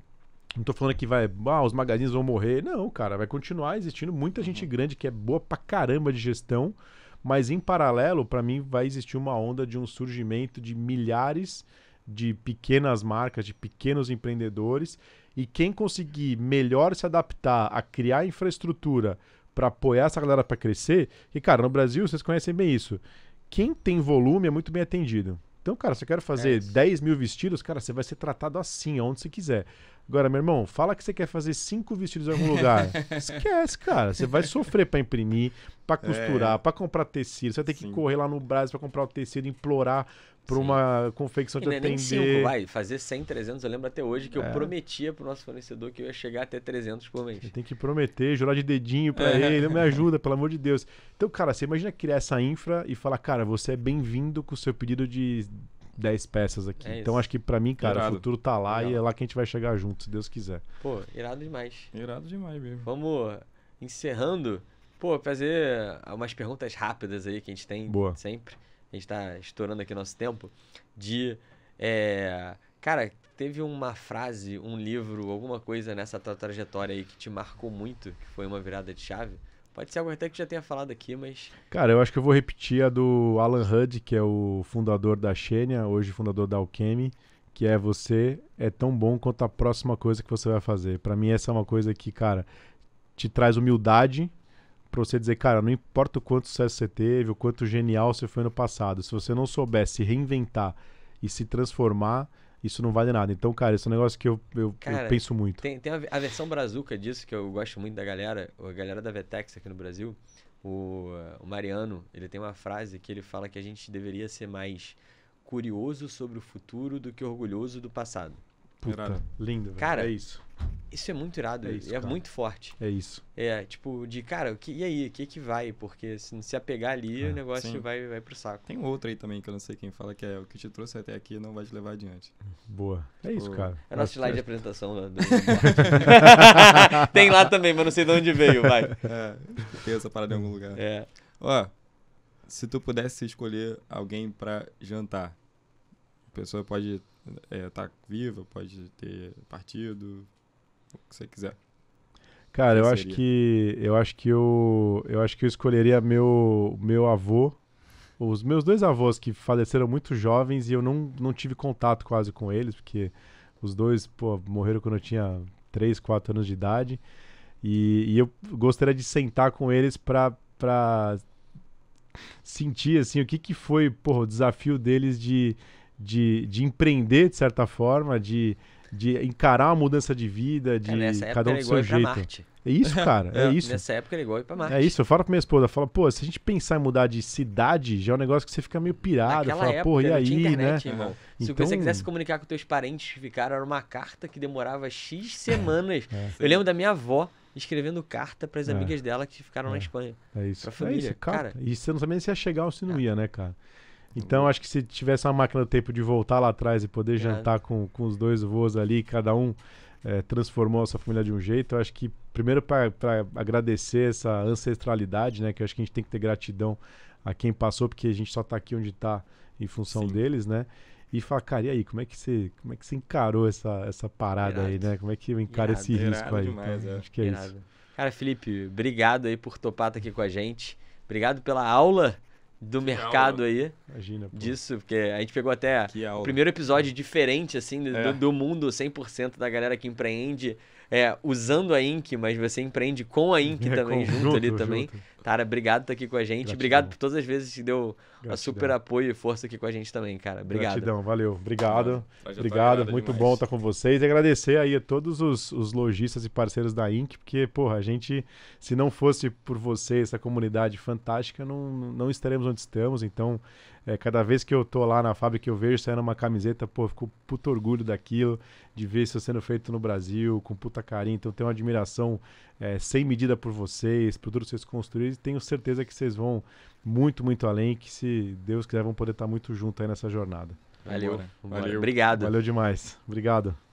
não tô falando que vai, ah, os magazines vão morrer. Não, cara, vai continuar existindo muita gente uhum. grande que é boa pra caramba de gestão, mas em paralelo, para mim vai existir uma onda de um surgimento de milhares de de pequenas marcas, de pequenos empreendedores. E quem conseguir melhor se adaptar a criar infraestrutura para apoiar essa galera para crescer, e cara, no Brasil vocês conhecem bem isso. Quem tem volume é muito bem atendido. Então, cara, se eu quero fazer é 10 mil vestidos, cara, você vai ser tratado assim, onde você quiser. Agora, meu irmão, fala que você quer fazer cinco vestidos em algum lugar. Esquece, cara. Você vai sofrer para imprimir, para costurar, é. para comprar tecido. Você vai ter que correr lá no Brasil para comprar o tecido, implorar para uma confecção de é atender. Nem cinco, vai, fazer 100, 300, eu lembro até hoje que é. eu prometia para o nosso fornecedor que eu ia chegar até 300 por mês. Você tem que prometer, jurar de dedinho para é. ele, me ajuda, pelo amor de Deus. Então, cara, você imagina criar essa infra e falar, cara, você é bem-vindo com o seu pedido de 10 peças aqui. É então acho que para mim, cara, irado. o futuro tá lá irado. e é lá que a gente vai chegar junto, se Deus quiser. Pô, irado demais. Irado demais mesmo. Vamos encerrando. Pô, fazer umas perguntas rápidas aí que a gente tem Boa. sempre. A gente tá estourando aqui nosso tempo. De. É, cara, teve uma frase, um livro, alguma coisa nessa tua trajetória aí que te marcou muito, que foi uma virada de chave? Pode ser algo até que já tenha falado aqui, mas. Cara, eu acho que eu vou repetir a do Alan Hudd, que é o fundador da Xenia, hoje fundador da Alchemy, que é você é tão bom quanto a próxima coisa que você vai fazer. Para mim, essa é uma coisa que, cara, te traz humildade para você dizer, cara, não importa o quanto sucesso você teve, o quanto genial você foi no passado, se você não soubesse reinventar e se transformar, isso não vale nada. Então, cara, esse é um negócio que eu, eu, cara, eu penso muito. Tem, tem, a versão brazuca disso, que eu gosto muito da galera, a galera da Vetex aqui no Brasil, o, o Mariano, ele tem uma frase que ele fala que a gente deveria ser mais curioso sobre o futuro do que orgulhoso do passado. Puta, irado. lindo, velho. Cara, é isso. Isso é muito irado, é, isso, é muito forte. É isso. É, tipo, de cara, que, e aí, o que que vai? Porque se não se apegar ali, ah, o negócio vai, vai pro saco. Tem outro aí também que eu não sei quem fala, que é o que te trouxe até aqui não vai te levar adiante. Boa. é tipo, isso, cara. É nosso slide de apresentação. Do, do... Tem lá também, mas não sei de onde veio, vai. É, tem essa parada em algum lugar. É. Ó, se tu pudesse escolher alguém para jantar, a pessoa pode é, tá viva, pode ter partido, o que você quiser. Cara, eu acho que eu acho que eu eu acho que eu escolheria meu meu avô, os meus dois avós que faleceram muito jovens e eu não, não tive contato quase com eles, porque os dois pô, morreram quando eu tinha 3, 4 anos de idade. E, e eu gostaria de sentar com eles para sentir assim o que, que foi pô, o desafio deles de de, de empreender, de certa forma, de, de encarar a mudança de vida, de é, cada um do seu jeito. É isso, cara. É, é isso. Nessa época ele igual ir pra Marte. É isso. Eu falo pra minha esposa, fala, pô, se a gente pensar em mudar de cidade, já é um negócio que você fica meio pirado. fala, pô, e aí, internet, né? Irmão. Se você então quisesse comunicar com teus parentes, ficaram, era uma carta que demorava X é, semanas. É, eu lembro da minha avó escrevendo carta para as é. amigas dela que ficaram na é. Espanha. É isso. Pra família. Isso, cara. cara. E você não sabia se ia chegar ou se não ia, né, cara? Então, uhum. acho que se tivesse uma máquina do tempo de voltar lá atrás e poder é. jantar com, com os dois voos ali, cada um é, transformou a sua família de um jeito, eu acho que primeiro para agradecer essa ancestralidade, né? Que eu acho que a gente tem que ter gratidão a quem passou, porque a gente só está aqui onde está em função Sim. deles, né? E falar, cara, e aí, como é que você, como é que você encarou essa, essa parada Irado. aí, né? Como é que eu encaro Irado, esse risco aí? Então, demais, então, é. Acho que é Irado. isso. Cara, Felipe, obrigado aí por topar estar aqui com a gente. Obrigado pela aula do que mercado aula. aí. Imagina, pô. Disso, porque a gente pegou até o primeiro episódio diferente, assim, é. do, do mundo, 100% da galera que empreende é, usando a Inc, mas você empreende com a Inc é, também, junto, junto, ali junto. também. Tara, obrigado por estar aqui com a gente. Gratidão. Obrigado por todas as vezes que deu Gratidão. a super apoio e força aqui com a gente também, cara. Obrigado. Gratidão, valeu. Obrigado. Obrigado, muito demais. bom estar com vocês. E agradecer aí a todos os, os lojistas e parceiros da Inc, porque, porra, a gente, se não fosse por vocês, essa comunidade fantástica, não, não estaremos onde estamos. Então, é, cada vez que eu tô lá na fábrica eu vejo saindo uma camiseta, pô, fico puto orgulho daquilo, de ver isso sendo feito no Brasil, com puta carinho. Então tenho uma admiração é, sem medida por vocês, por tudo que vocês construíram, e tenho certeza que vocês vão muito, muito além, que se Deus quiser, vão poder estar muito junto aí nessa jornada. Valeu. Valeu. Obrigado. Valeu demais. Obrigado.